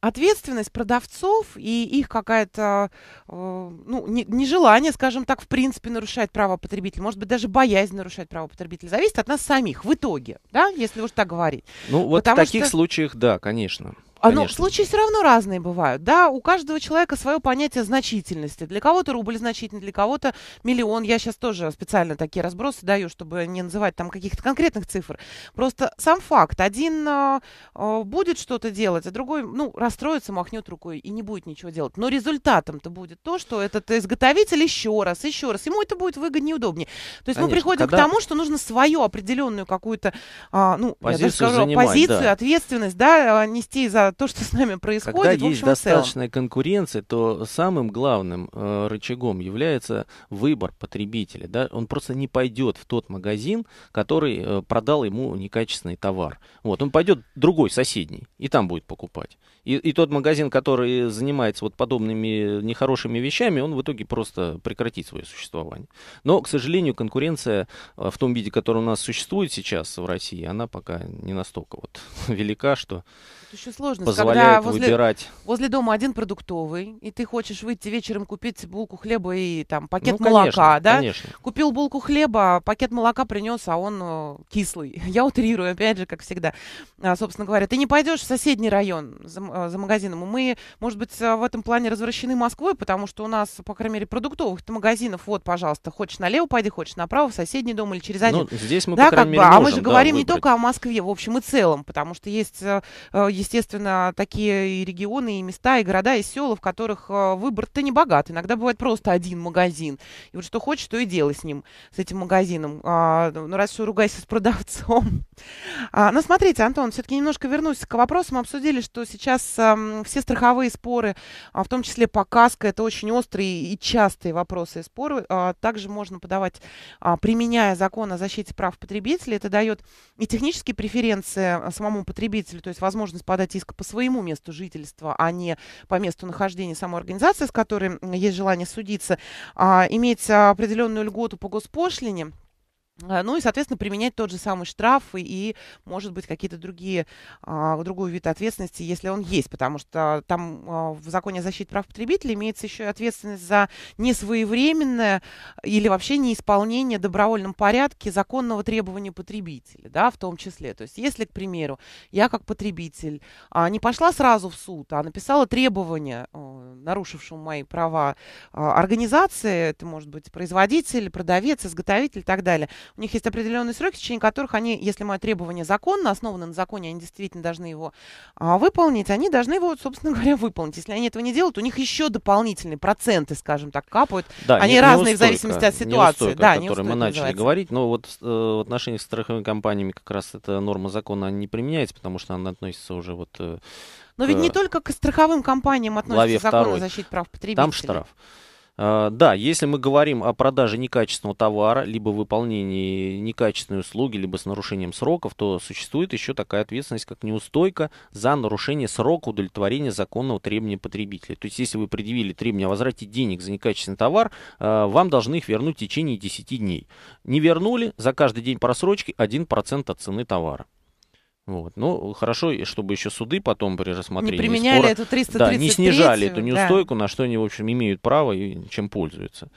ответственность продавцов и их какая-то э, ну, нежелание, скажем так, в принципе нарушать право потребителя, может быть, даже боязнь нарушать право потребителя, зависит от нас самих в итоге, да, если уж так говорить. Ну, вот Потому в таких что... случаях, да, конечно. А, ну, случаи все равно разные бывают, да, у каждого человека свое понятие значительности. Для кого-то рубль значительный, для кого-то миллион. Я сейчас тоже специально такие разбросы даю, чтобы не называть там каких-то конкретных цифр. Просто сам факт. Один э, будет что-то делать, а другой, ну, расстроится, махнет рукой и не будет ничего делать. Но результатом-то будет то, что этот изготовитель еще раз, еще раз, ему это будет выгоднее, удобнее. То есть Конечно, мы приходим когда... к тому, что нужно свою определенную какую-то, э, ну, позицию, я даже скажу, занимать, позицию, да. ответственность, да, нести за то, что с нами происходит. Когда в есть достаточная конкуренция, то самым главным э, рычагом является выбор потребителя. Да? Он просто не пойдет в тот магазин, который э, продал ему некачественный товар. Вот, он пойдет другой, соседний, и там будет покупать. И, и тот магазин, который занимается вот подобными нехорошими вещами, он в итоге просто прекратит свое существование. Но, к сожалению, конкуренция э, в том виде, который у нас существует сейчас в России, она пока не настолько вот велика, что еще сложно. позволяет возле, выбирать. Возле дома один продуктовый, и ты хочешь выйти вечером купить булку хлеба и там ну, пакет ну, молока, конечно, да? Конечно. Купил булку хлеба, а пакет молока принес, а он э, кислый. Я утрирую, опять же, как всегда. А, собственно говоря, ты не пойдешь в соседний район Э, за магазином. мы, может быть, э, в этом плане развращены Москвой, потому что у нас, по крайней мере, продуктовых магазинов, вот, пожалуйста, хочешь налево пойди, хочешь направо, в соседний дом или через один. Ну, здесь мы, да, по крайней мере, можем, А мы же да, говорим выбрать. не только о Москве, в общем и целом, потому что есть, э, естественно, такие и регионы, и места, и города, и села, в которых выбор-то не богат. Иногда бывает просто один магазин. И вот что хочешь, то и делай с ним, с этим магазином. А, ну, раз все ругайся с продавцом. А, ну, смотрите, Антон, все-таки немножко вернусь к вопросам. Мы Обсудили, что сейчас сейчас э, все страховые споры, а в том числе по КАСКО, это очень острые и частые вопросы и споры. А, также можно подавать, а, применяя закон о защите прав потребителей. Это дает и технические преференции а, самому потребителю, то есть возможность подать иск по своему месту жительства, а не по месту нахождения самой организации, с которой есть желание судиться. А, иметь а, определенную льготу по госпошлине – Э, ну и, соответственно, применять тот же самый штраф и, может быть, какие-то другие, а, другой вид ответственности, если он есть, потому что там а, в законе о защите прав потребителей имеется еще и ответственность за несвоевременное или вообще неисполнение в добровольном порядке законного требования потребителя, да, в том числе. То есть если, к примеру, я как потребитель а, не пошла сразу в суд, а написала требование э, нарушившему мои права организации, это может быть производитель, продавец, изготовитель и так далее – у них есть определенный срок, в течение которых они, если мое требование законно, основано на законе, они действительно должны его а, выполнить, они должны его, собственно говоря, выполнить. Если они этого не делают, у них еще дополнительные проценты, скажем так, капают. Да, они не, разные неустойка, в зависимости от ситуации. Неустойка, да, о мы начали называется. говорить, но вот э, в отношении с страховыми компаниями как раз эта норма закона не применяется, потому что она относится уже вот... Э, но ведь не только к страховым компаниям относится закон о защите прав потребителей. Там штраф. А, да, если мы говорим о продаже некачественного товара, либо выполнении некачественной услуги, либо с нарушением сроков, то существует еще такая ответственность, как неустойка за нарушение срока удовлетворения законного требования потребителя. То есть, если вы предъявили требование о возврате денег за некачественный товар, а, вам должны их вернуть в течение 10 дней. Не вернули, за каждый день просрочки 1% от цены товара. Вот. Ну, хорошо, чтобы еще суды потом при рассмотрении не применяли спора, эту 333 да, не снижали эту неустойку, да. на что они, в общем, имеют право и чем пользуются.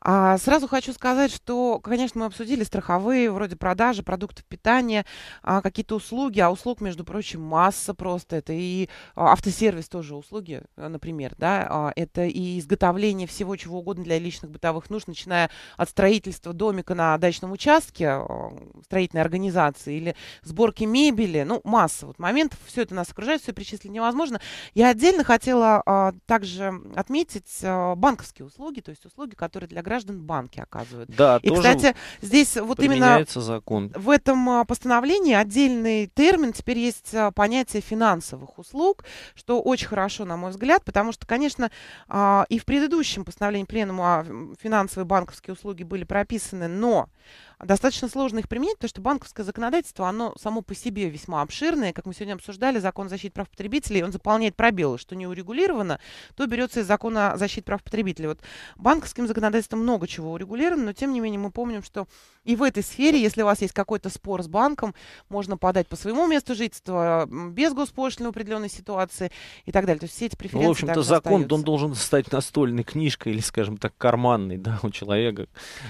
А, сразу хочу сказать, что, конечно, мы обсудили страховые, вроде продажи, продуктов питания, а, какие-то услуги, а услуг, между прочим, масса просто. Это и а, автосервис тоже услуги, э, например, да, а, это и изготовление всего чего угодно для личных бытовых нужд, начиная от строительства домика на дачном участке, а, строительной организации или сборки мебели, ну, масса вот моментов, все это нас окружает, все перечислить невозможно. Я отдельно хотела а, также отметить а, банковские услуги, то есть услуги, которые для граждан банки оказывают. Да, И, кстати, здесь вот именно закон. в этом а, постановлении отдельный термин, теперь есть а, понятие финансовых услуг, что очень хорошо, на мой взгляд, потому что, конечно, а, и в предыдущем постановлении Пленума финансовые банковские услуги были прописаны, но достаточно сложно их применять, потому что банковское законодательство, оно само по себе весьма обширное. Как мы сегодня обсуждали, закон защиты прав потребителей, он заполняет пробелы, что не урегулировано, то берется из закона защиты прав потребителей. Вот банковским законодательством много чего урегулировано, но тем не менее мы помним, что и в этой сфере, если у вас есть какой-то спор с банком, можно подать по своему месту жительства, без госпошлины в определенной ситуации и так далее. То есть все эти преференции ну, В общем-то, закон он должен стать настольной книжкой или, скажем так, карманной да, у человека,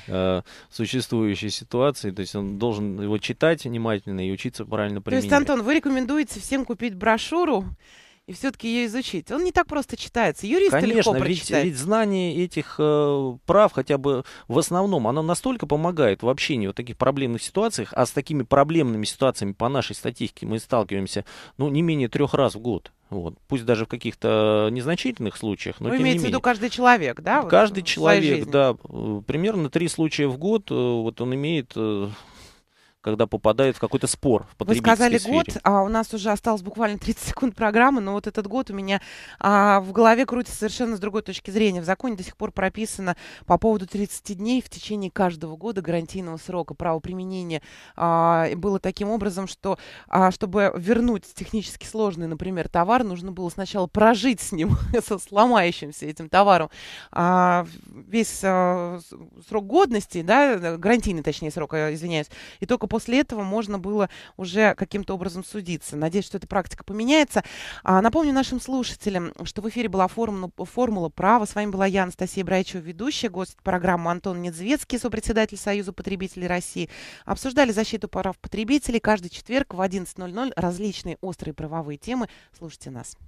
э, существующей ситуации, то есть он должен его читать внимательно и учиться правильно применять. То есть, Антон, вы рекомендуете всем купить брошюру и все-таки ее изучить. Он не так просто читается. Юриста Конечно, легко прочитать. ведь, ведь знание этих э, прав, хотя бы в основном, оно настолько помогает в общении вот таких проблемных ситуациях, а с такими проблемными ситуациями по нашей статистике мы сталкиваемся, ну, не менее трех раз в год. Вот. Пусть даже в каких-то незначительных случаях, но ну, тем имеется не менее. в виду каждый человек, да? Каждый вот человек, да. Э, примерно три случая в год э, вот он имеет э, когда попадает в какой-то спор в Вы сказали сфере. год, а у нас уже осталось буквально 30 секунд программы, но вот этот год у меня а, в голове крутится совершенно с другой точки зрения. В законе до сих пор прописано по поводу 30 дней в течение каждого года гарантийного срока правоприменения а, было таким образом, что а, чтобы вернуть технически сложный, например, товар, нужно было сначала прожить с ним, со сломающимся этим товаром, а, весь а, срок годности, да, гарантийный, точнее, срок, а, извиняюсь, и только после этого можно было уже каким-то образом судиться. Надеюсь, что эта практика поменяется. А, напомню нашим слушателям, что в эфире была формула, формула права. С вами была я, Анастасия Брайчева, ведущая, гость программы Антон Недзветский, сопредседатель Союза потребителей России. Обсуждали защиту прав потребителей каждый четверг в 11.00. Различные острые правовые темы. Слушайте нас.